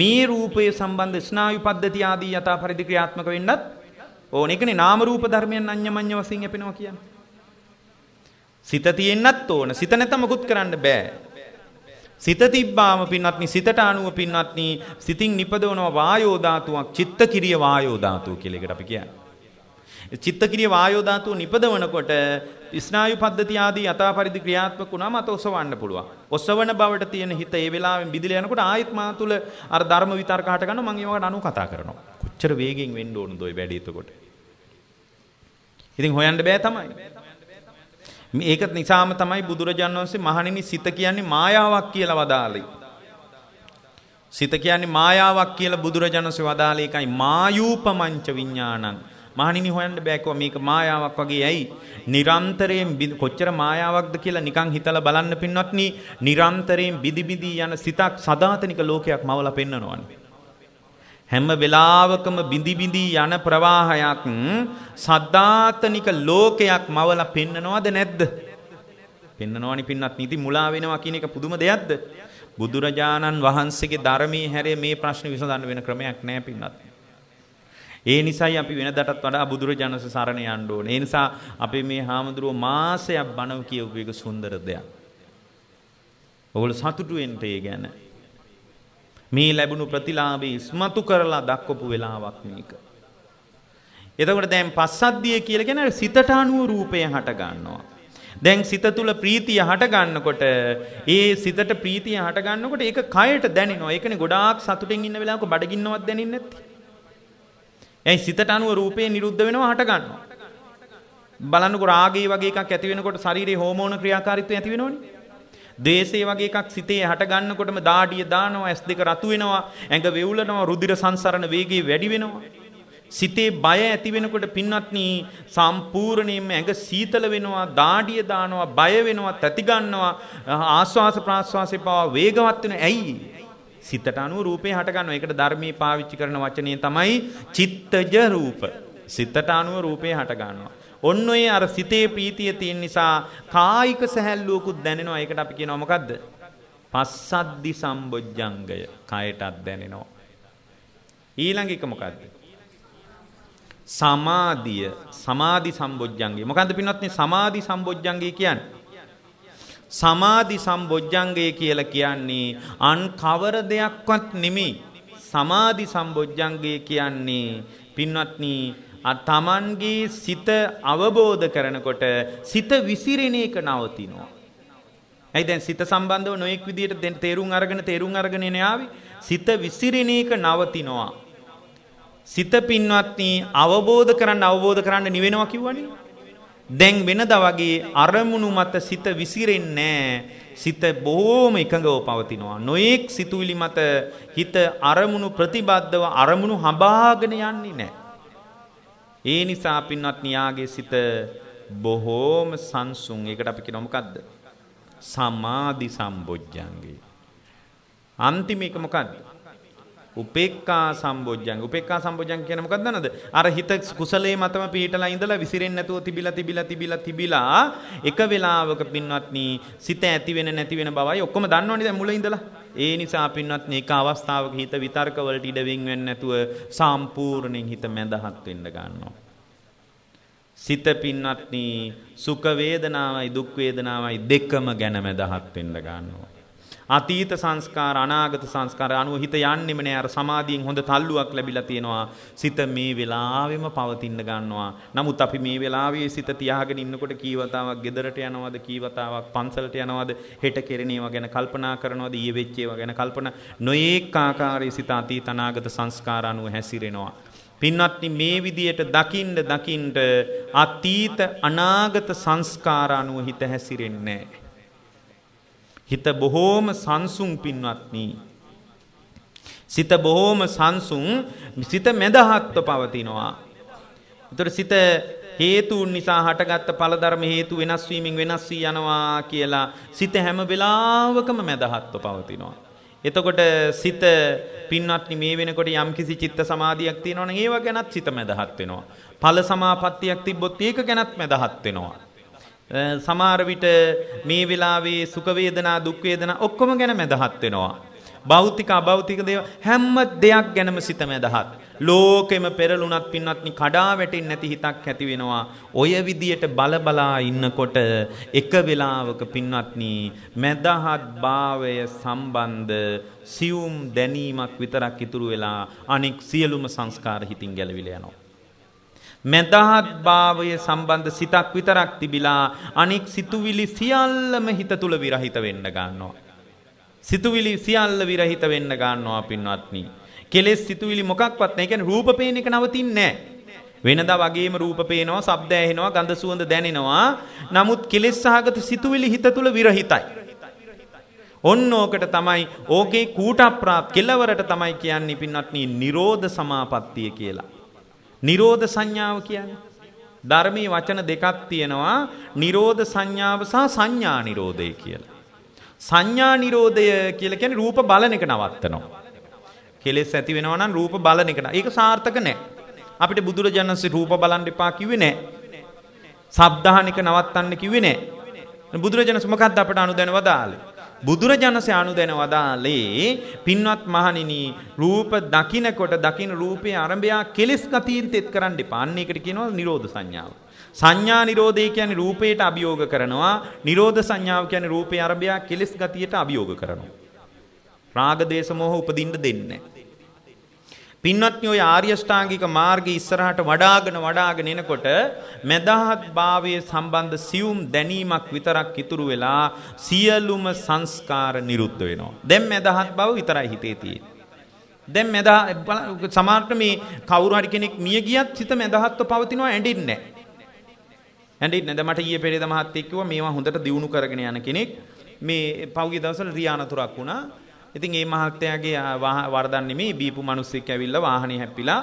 මේ රූපයේ සම්බන්ධ ස්නායු පද්ධති ආදී යථා පරිදි ක්‍රියාත්මක වෙන්නත් ඕන ඒකනේ නාම රූප ධර්මයන් අඤ්ඤමඤ්ඤ වශයෙන් යපෙනවා කියන්නේ. සිත තියෙන්නත් ඕන. සිත නැත්නම් මුකුත් කරන්න බෑ. සිත තිබ්බාම පින්වත්නි සිතට අනුව පින්වත්නි සිතින් නිපදවනවා වායෝ ධාතුවක් චිත්තකිරිය වායෝ ධාතුව කියලා එකට අපි කියන්නේ. චිත්තක්‍රිය වායෝ ධාතුව නිපදවනකොට ස්නායු පද්ධති ආදී යථා පරිදි ක්‍රියාත්මක වුණාම අත ඔසවන්න පුළුවන්. ඔසවන බවට තියෙන හිත ඒ වෙලාවෙන් බිඳිලා යනකොට ආයෙත් මා තුළ අර ධර්ම විතර්ක හට ගන්න මම ඒවට අනු කතා කරනවා. කොච්චර වේගෙන් වෙන්න ඕනද ඔය වැඩේ එතකොට. ඉතින් හොයන්න බෑ තමයි. මේක නිසාම තමයි බුදුරජාණන් වහන්සේ මහණෙනි සිත කියන්නේ මායාවක් කියලා වදාළේ. සිත කියන්නේ මායාවක් කියලා බුදුරජාණන්සේ වදාළේ එකයි මායූපමංච විඥානං මහණෙනි හොයන්න බෑකෝ මේක මායාවක් වගේ ඇයි? නිරන්තරයෙන් කොච්චර මායාවක්ද කියලා නිකන් හිතලා බලන්න පින්වත් නී නිරන්තරයෙන් බිදි බිදි යන සිතක් සදාතනික ලෝකයක් මවලා පෙන්නනවානේ. හැම වෙලාවකම බිඳි බිඳි යන ප්‍රවාහයක් සදාතනික ලෝකයක් මවලා පෙන්නනවද නැද්ද? පෙන්නනවනි පින්නත් නීති මුලා වෙනවා කියන එක පුදුම දෙයක්ද? බුදුරජාණන් වහන්සේගේ ධර්මයේ හැරේ මේ ප්‍රශ්නේ විසඳන්න වෙන ක්‍රමයක් නැහැ පින්නත්. ඒ නිසයි අපි වෙනදටත් වඩා බුදුරජාණන් සරණ යන්න ඕනේ. ඒ නිසා අපි මේ හාමුදුරුව මාසයක් බණව කියවපු එක සුන්දර දෙයක්. ඔයගොල්ලෝ සතුටු වෙන්න ඒ ගැන. මේ ලැබුණු ප්‍රතිලාභය ඉස්මතු කරලා දක්වපු වෙලාවක් මේක. එතකොට දැන් පස්සද්ධිය කියලා කියන සිතට අනුව රූපය හට ගන්නවා. දැන් සිත තුළ ප්‍රීතිය හටගන්නකොට ඒ සිතට ප්‍රීතිය හටගන්නකොට ඒක කයට දැනෙනවා. ඒකනේ ගොඩාක් සතුටින් ඉන්න වෙලාවක බඩගින්නවත් දැනෙන්නේ නැත්තේ. ඇයි සිතට අනුව රූපේ නිරුද්ධ වෙනවා හට ගන්නවා. බලන්නකො රාගය වගේ එකක් ඇති වෙනකොට ශරීරයේ හෝමෝන ක්‍රියාකාරීත්වය ඇති වෙනවනේ. දේශේ වගේ එකක් සිතේ හැට ගන්නකොටම දාඩිය දානවා ඇස් දෙක රතු වෙනවා ඇඟ වෙවුලනවා රුධිර සංසරණ වේගය වැඩි වෙනවා සිතේ බය ඇති වෙනකොට පින්වත්නි සම්පූර්ණයෙන්ම ඇඟ සීතල වෙනවා දාඩිය දානවා බය වෙනවා තැති ගන්නවා ආස්වාස ප්‍රාස්වාසේ පාව වේගවත් වෙන ඇයි සිතට අනුව රූපේ හටගන්නවා. ඒකට ධර්මයේ පාවිච්චි කරන වචනේ තමයි චිත්තජ රූප. සිතට අනුව රූපේ හටගන්නවා. ඔන්න ඔය අර සිතේ ප්‍රීතිය තියෙන නිසා කායික සැහැල්ලුවකුත් දැනෙනවා. ඒකට අපි කියනවා මොකද්ද? පස්සද්දි සම්බොජ්ජංගය. කයටත් දැනෙනවා. ඊළඟ එක මොකද්ද? සමාධිය. සමාධි සම්බොජ්ජංගය. මොකන්ද පින්වත්නි සමාධි සම්බොජ්ජංගය කියන්නේ? සමාධි සම්බොජ්ජංගය කියලා කියන්නේ අන් කවර දෙයක්වත් නෙමේ. සමාධි සම්බොජ්ජංගය කියන්නේ පින්වත්නි තමන්ගේ සිත අවබෝධ කරනකොට සිත විසිරෙන එක නවතිනවා. ඇයි දැන් සිත සම්බන්ධව නොයෙක් විදිහට දැන් තේරුම් අරගෙන තේරුම් අරගෙන එන යාවේ සිත විසිරෙන එක නවතිනවා. සිත පින්වත්නි අවබෝධ කරන්න අවබෝධ කරන්න නිවෙනවා කිව්වනේ. දැන් වෙනද වගේ අරමුණු මත සිත විසිරෙන්නේ සිත බොහෝම එකඟව පවතිනවා. නොඑක් සිතුවිලි මත හිත අරමුණු ප්‍රතිබද්ධව අරමුණු හඹාගෙන යන්නේ නැහැ. ඒ නිසා පින්වත් නියාගේ සිත බොහෝම සංසුන්. ඒකට අපි කියනවා මොකද්ද? සමාධි සම්බොජ්ජංගේ. අන්තිම එක මොකද්ද? උපේක්ඛා සම්බොජ්ජං. උපේක්ඛා සම්බොජ්ජං කියන්නේ මොකක්ද දන්නවද? අර හිත කුසලයේ මතම පිහිටලා ඉඳලා විසිරෙන්නේ නැතුව තිබිලා තිබිලා තිබිලා තිබිලා එක වෙලාවක පින්වත්නි සිත ඇති වෙන නැති වෙන බවයි ඔක්කොම දන්නවනේ දැන් මුල ඉඳලා. ඒ නිසා පින්වත්නි එක අවස්ථාවක හිත විතර්ක වලට ඉඩ වෙන් වෙන්නේ නැතුව සම්පූර්ණයෙන් හිත මැදහත් වෙන්න ගන්නවා. සිත පින්වත්නි සුඛ වේදනාවයි දුක් වේදනාවයි දෙකම ගැන මැදහත් වෙන්න ගන්නවා. අතීත සංස්කාර අනාගත සංස්කාර අනුව හිත යන්නෙම නෑ අර සමාධියෙන් හොඳ තල්ලුවක් ලැබිලා තියෙනවා. සිත මේ වෙලාවෙම පවතින්න ගන්නවා. නමුත් අපි මේ වෙලාවේ සිත තියාගෙන ඉන්නකොට කීවතාවක් ගෙදරට යනවද කීවතාවක් පන්සලට යනවද හෙට කෙරෙන ඒවා ගැන කල්පනා කරනවද ඊයේ වෙච්ච ඒවා ගැන කල්පනා නොඒක් ආකාරයේ සිත අතීත අනාගත සංස්කාර අනුව හැසිරෙනවා. පින්වත්නි මේ විදියට දකින්න දකින්න අතීත අනාගත සංස්කාර අනුව හිත හැසිරෙන්නේ නැහැ. හිත බොහෝම සංසුන් පින්වත්නි. සිත බොහෝම සංසුන් සිත මෙදහත්ව පවතිනවා. එතකොට සිත හේතුන් නිසා හටගත්ත පළධර්ම හේතු වෙනස් වීමෙන් වෙනස් වී යනවා කියලා සිත හැම වෙලාවකම මැදහත්ව පවතිනවා. එතකොට සිත පින්වත්නි මේ වෙනකොට යම්කිසි චිත්ත සමාධියක් තියෙනවනම් ඒව ගැනත් සිත මැදහත් වෙනවා. ඵල සමාපත්තියක් තිබ්බොත් ඒක ගැනත් මැදහත් වෙනවා. සමහර විට මේ වෙලාවේ සුඛ වේදනා දුක් වේදනා ඔක්කොම ගැන මැදහත් වෙනවා. භෞතික අභෞතික දේව හැම දෙයක් ගැනම සිත මැදහත්. ලෝකෙම පෙරළුණත් පින්වත්නි කඩා වැටෙන්නේ නැති හිතක් ඇති වෙනවා. ඔය විදියට බල බලා ඉන්නකොට එක වෙලාවක පින්වත්නි මැදහත් භාවය සම්බන්ධ සියුම් දැනීමක් විතරක් ඉතුරු වෙලා අනෙක් සියලුම සංස්කාර හිතින් ගැලවිලා යනවා. මැදහත් භාවය සම්බන්ධ සිතක් විතරක් තිබිලා අනික් සිතුවිලි සියල්ලම හිත තුළ විරහිත වෙන්න ගන්නවා. සිතුවිලි සියල්ල විරහිත වෙන්න ගන්නවා පින්වත්නි. කෙලෙස් සිතුවිලි මොකක්වත් නැහැ. කියන්නේ රූප පේන එක නවතින්නේ වෙනදා වගේම රූප පේනවා, ශබ්ද ඇහෙනවා, ගඳ සුවඳ දැනෙනවා. නමුත් කෙලෙස් සහගත සිතුවිලි හිත තුළ විරහිතයි. ඔන්න ඕකට තමයි ඕකේ කූටප්‍රාප් කෙලවරට තමයි කියන්නේ පින්වත්නි නිරෝධ සමාපත්තිය කියලා. නිරෝධ සංඥාව කියන්නේ ධර්මයේ වචන දෙකක් තියෙනවා නිරෝධ සංඥාව සහ සංඥා නිරෝධය කියලා. සංඥා නිරෝධය කියලා කියන්නේ රූප බලන එක නවත්තනවා. කෙලෙස් ඇති වෙනවා නම් රූප බලන එක. ඒක සාර්ථක නෑ. අපිට බුදුරජාණන්සේ රූප බලන් එපා කිව්වේ නෑ. සබ්දාහනික නවත්තන්න කිව්වේ නෑ. බුදුරජාණන්සේ මොකක්ද අපට අනුදැනව දාලේ? බුදුරජාණන්සේ අනුදැන වදාළේ පින්වත් මහණෙනි රූප දකිනකොට දකින රූපේ අරඹයා කෙලෙස් ගතියින් තෙත් කරන්න එපා. අන්න ඒකට කියනවා නිරෝධ සංඥාව. සංඥා නිරෝධය කියන්නේ රූපයට අභියෝග කරනවා. නිරෝධ සංඥාව කියන්නේ රූපේ අරඹයා කෙලෙස් ගතියට අභියෝග කරනවා. රාග දේශ මොහ උපදින්න දෙන්නේ නැහැ. පින්වත්නි ඔය ආර්ය ශ්‍රාංගික මාර්ගය ඉස්සරහට වඩාගෙන වඩාගෙන එනකොට මෙදාහත් භාවයේ සම්බන්ධ සියුම් දැනීමක් විතරක් ඉතුරු වෙලා සියලුම සංස්කාර නිරුද්ධ වෙනවා. දැන් මෙදාහත් බව විතරයි හිතේ තියෙන්නේ. දැන් මෙදා සමහරට මේ කවුරු හරි කෙනෙක් මිය ගියත් හිත මෙදහත්ව පවතිනවා ඇඬින්නේ ඇඬින්නේ දැන් මට ඊයේ පෙරේද මහත්තයෙක් කිව්වා මේවා හොඳට දියුණු කරගෙන යන කෙනෙක් මේ පහුගිය දවස්වල රියානතුරක් වුණා ඉතින් ඒ මහත්තයාගේ වරදක් නෙමෙයි බීපු මිනිස්සෙක් ඇවිල්ලා වාහනේ හැප්පිලා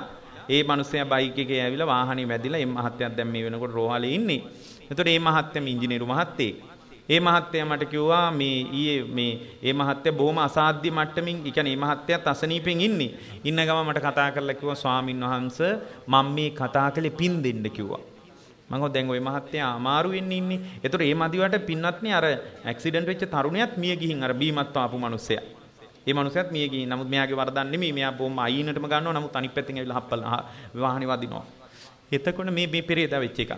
ඒ මිනිස්සයා බයික් එකේ ඇවිල්ලා වාහනේ වැදිලා ඒ මහත්තයා දැන් මේ වෙනකොට රෝහලේ ඉන්නේ. එතකොට මේ මහත්තයා ඉංජිනේරු මහත්තයෙක්. ඒ මහත්තයා මට කිව්වා මේ ඊයේ මේ ඒ මහත්තයා බොහොම අසාධ්‍ය මට්ටමින් ඒ කියන්නේ මේ මහත්තයාත් අසනීපෙන් ඉන්නේ. ඉන්න ගම මට කතා කරලා කිව්වා ස්වාමින් වහන්සේ මම මේ කතා කළේ පින් දෙන්න කිව්වා. මම කිව්වා දැන් ওই මහත්තයා අමාරු වෙන්නේ ඉන්නේ. ඒතර මේ මදිවට පින්වත්නි අර ඇක්සිඩන්ට් වෙච්ච තරුණයාත් මිය ගිහින් අර බීමත් ආපු මිනිස්සයා. ඒ මනුස්සයත් මිය ගිහින්. නමුත් මෙයාගේ වරදක් නෙමෙයි. මෙයා බොහොම අයිනටම ගන්නවා. නමුත් අනිත් පැත්තෙන් ඇවිල්ලා හප්පලා වාහනේ වදිනවා. එතකොට මේ මේ පෙරේද වෙච්ච එකක්.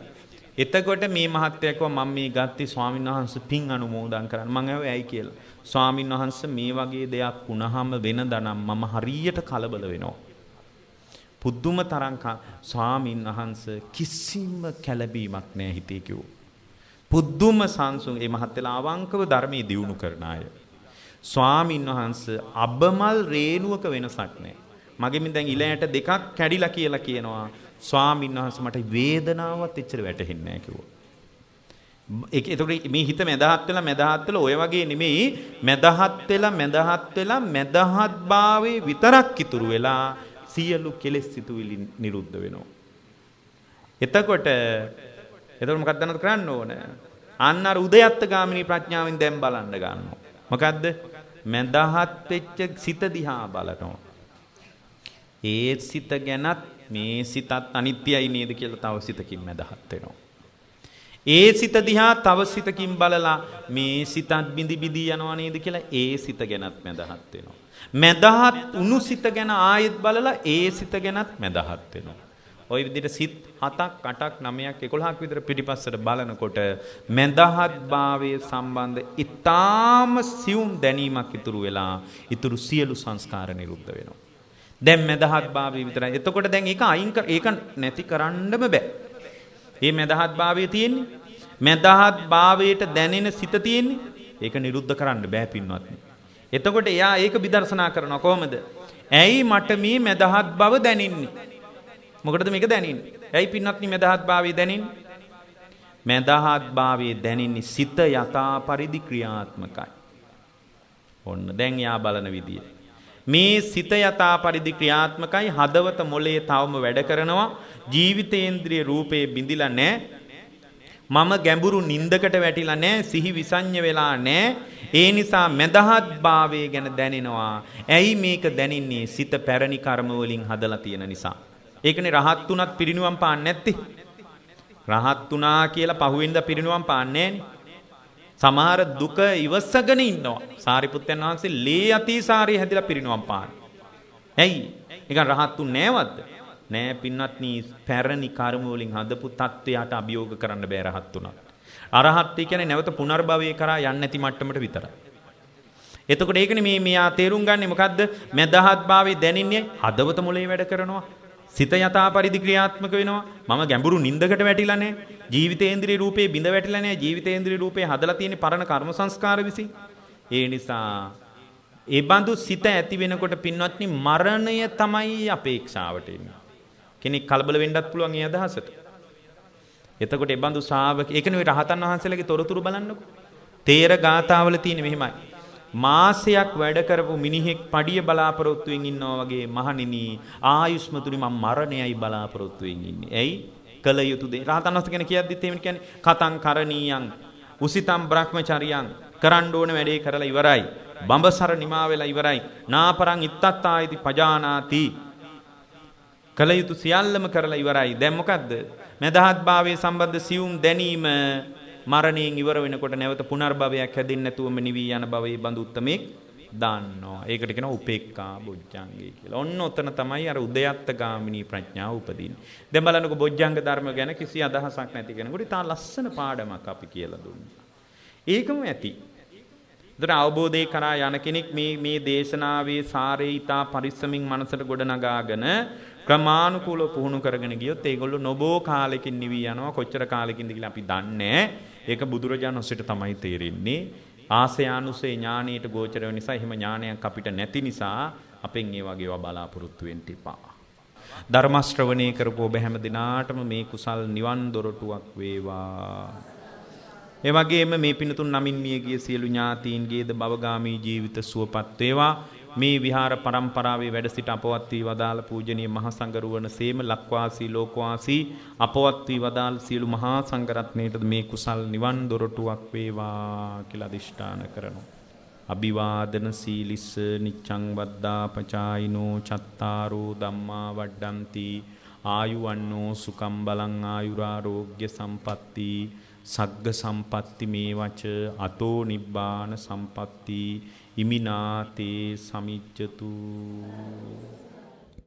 එතකොට මේ මහත්තයකව මම මේ ගත්තේ ස්වාමීන් වහන්සේ පින් අනුමෝදන් කරන්න. මම ඇහුවේ ඇයි කියලා. ස්වාමීන් වහන්සේ මේ වගේ දෙයක් වුණාම වෙනදනම් මම හරියට කලබල වෙනවා. පුදුම තරම් ස්වාමීන් වහන්සේ කිසිම කැළඹීමක් නැහැ හිතේ කිව්වා. පුදුම සංසුන් මේ මහත්තයලා අවංකව ධර්මයේ දියුණු කරන අය. ස්වාමින් වහන්සේ අබමල් රේණුවක වෙනසක් නැහැ. මගෙම දැන් ඉලයට දෙකක් කැඩිලා කියලා කියනවා. ස්වාමින් වහන්සේ මට වේදනාවක් එච්චර වැටහෙන්නේ නැහැ කිව්වා. ඒක ඒතකොට මේ හිත මැදහත් වෙලා මැදහත් වෙලා ඔය වගේ නෙමෙයි මැදහත් වෙලා මැදහත් වෙලා මැදහත් භාවයේ විතරක් ඉතුරු වෙලා සියලු කෙලෙස් සිතුවිලි නිරුද්ධ වෙනවා. එතකොට එතකොට මොකක්ද කරන්න ඕන? අන්න අර උදයත්ත ගාමිනී ප්‍රඥාවෙන් දැන් බලන්න ගන්නවා. මොකද්ද? මැදහත් වෙච්ච සිත දිහා බලනවා. ඒ සිත ගැනත් මේ සිතත් අනිත්‍යයි නේද කියලා තව සිතකින් මැදහත් වෙනවා. ඒ සිත දිහා තව සිතකින් බලලා මේ සිතත් බිඳි බිඳී යනවා නේද කියලා ඒ සිත ගැනත් මැදහත් වෙනවා. මැදහත් උණු සිත ගැන ආයෙත් බලලා ඒ සිත ගැනත් මැදහත් වෙනවා. ওই විදිහට සිත් 7ක් 8ක් 9ක් 11ක් විතර පිටිපස්සට බලනකොට මඳහත් භාවයේ සම්බන්ධ ඊටාම සියුම් දැනීමක් ඉතුරු වෙලා ඉතුරු සියලු සංස්කාර නිරුද්ධ වෙනවා. දැන් මඳහත් භාවය විතරයි. එතකොට දැන් ඒක අයින් ඒක නැති කරන්නම බෑ. මේ මඳහත් භාවය තියෙන්නේ මඳහත් භාවයට දැනෙන සිත තියෙන්නේ ඒක නිරුද්ධ කරන්න බෑ පින්වත්නි. එතකොට එයා ඒක විදර්ශනා කරනවා කොහොමද? ඇයි මට මේ මදහත් බව දැනින්නේ? මොකටද මේක දැනින් ඇයි පින්නත්න මෙදහත් භාවේ දැනින් මැදහත් භාවේ දැනින්නේ සිත යථා පරිදි ක්‍රියාත්මකයි ඔන්න දැන් යා බලන විදිය මේ සිත යථා පරිදි ක්‍රියාත්මකයි හදවත මොලේ තවම වැඩ කරනවා ජීවිතේන්ද්‍රිය රූපේ බිඳිලා නැහැ මම ගැඹුරු නින්දකට වැටිලා නැහැ සිහි විසඤ්ඤ වෙලා නැහැ ඒ නිසා මදහත් භාවය ගැන දැනෙනවා ඇයි මේක දැනින්නේ සිත පැරණි කර්ම වලින් හදලා තියෙන නිසා ඒකනේ රහත් උනත් පිරිණුවම් පාන්නේ නැත්තේ. රහත් උනා කියලා පහුවෙන්ද පිරිණුවම් පාන්නේ සමහර දුක ඉවසගෙන ඉන්නවා. සාරිපුත්තයන් වහන්සේ ලේ අතිසාරේ හැදිලා පිරිණුවම් පාන්නේ. ඇයි? නිකන් රහත්තු නෑවද්ද? නෑ පින්වත්නි පැරණි කර්ම වලින් හදපු தත්වයට අභියෝග කරන්න බෑ රහත් උනත්. අරහත් කියන්නේ නැවත පුනර්භවයේ කරා යන්නේ නැති මට්ටමට විතරයි. එතකොට ඒකනේ මේ මෙයා තේරුම් ගන්නේ මොකද්ද? මදහත් භාවයේ දැනින්නේ හදවත මොලේ වැඩ කරනවා. සිත යථා පරිදි ක්‍රියාත්මක වෙනවා මම ගැඹුරු නින්දකට වැටිලා නැහැ ජීවිතේන්ද්‍රී රූපේ බිඳ වැටිලා නැහැ ජීවිතේන්ද්‍රී රූපේ හදලා තියෙන පරණ කර්ම සංස්කාර විසින් ඒ නිසා ඒ බඳු සිත ඇති වෙනකොට පින්වත්නි මරණය තමයි අපේක්ෂාවට කෙනෙක් කලබල වෙන්නත් පුළුවන් ඒ අදහසට එතකොට ඒ බඳු ශා วก ඒක නෙවෙයි රහතන් වහන්සේලාගේ තොරතුරු බලන්නකො තේර ගාතාවල තියෙන මෙහෙමයි මාසයක් වැඩ කරපු මිනිහෙක් පඩිය බලාපොරොත්තුවෙන් ඉන්නවා වගේ මහණෙනි ආයුෂ්මතුනි මම මරණයයි බලාපොරොත්තුවෙන් ඉන්නේ. ඇයි? කල යුතු දේ. රහතන් වහන්සේ කියන කියද්දිත් එහෙම කියන්නේ කතං කරණීයං උසිතම් බ්‍රහ්මචරියං කරන්න ඕන වැඩේ කරලා ඉවරයි. බඹසර නිමා වෙලා ඉවරයි. නාපරං ඉත්තත් ආයිති පජානාති. කල යුතු සියල්ලම කරලා ඉවරයි. දැන් මොකද්ද? මෙදහත් භාවයේ සම්බන්ධ සියුම් දැනීම මරණයෙන් ඉවර වෙනකොට නැවත පුනර්භවයක් හැදෙන්නේ නැතුවම නිවී යන භවයේ බඳු උත්තමෙක් දාන්නවා. ඒකට කියනවා උපේක්ඛා බොජ්ජංගය කියලා. ඔන්න ඔතන තමයි අර උදයත්ත ගාමිනී ප්‍රඥාව උපදින්නේ. දැන් බලන්නකෝ බොජ්ජංග ධර්ම ගැන කිසි අදහසක් නැති කෙනෙකුට ඉතාල ලස්සන පාඩමක් අපි කියලා දුන්නා. ඒකම ඇති. දර අවබෝධය කරා යන කෙනෙක් මේ මේ දේශනාවේ සාරේ ඊතා පරිස්සමින් මනසට ගොඩනගාගෙන ක්‍රමානුකූලව පුහුණු කරගෙන ගියොත් ඒගොල්ලෝ නොබෝ කාලෙකින් නිවි යනවා කොච්චර කාලෙකින්ද කියලා අපි දන්නේ නැහැ. ඒක බුදුරජාණන් වහන්සේට තමයි තේරෙන්නේ. ආසයානුසේ ඥානීයට ගෝචර වෙන නිසා එහෙම ඥානයක් අපිට නැති නිසා අපෙන් ඒ වගේ ඒවා බලාපොරොත්තු වෙන්න එපා. ධර්ම ශ්‍රවණේ කරපු ඔබ හැම දිනාටම මේ කුසල් නිවන් දොරටුවක් වේවා. ඒ වගේම මේ පිනතුන් නමින් මියගිය සියලු ඥාතීන්ගේද භවගාමී ජීවිත සුවපත් වේවා. මේ විහාර පරම්පරාවේ වැඩ සිට අපවත් වී වදාළ පූජනීය මහ සංඝරුවන සේම ලක්වාසී ලෝකවාසී අපවත් වී වදාළ සියලු මහා සංඝරත්නයටද මේ කුසල් නිවන් දොරටුවක් වේවා කියලා අදිෂ්ඨාන කරනවා. අභිවාදන සීලිස්ස නිච්ඡං වද්දා පචායිනෝ චත්තාරෝ ධම්මා වඩ්ඩಂತಿ ආයුවන්නෝ සුකම් බලං ආයුරාෝග්‍ය සම්පatti සග්ග සම්පatti මේ වච අතෝ නිබ්බාන සම්පatti ඉමිනාතේ සමිච්චතු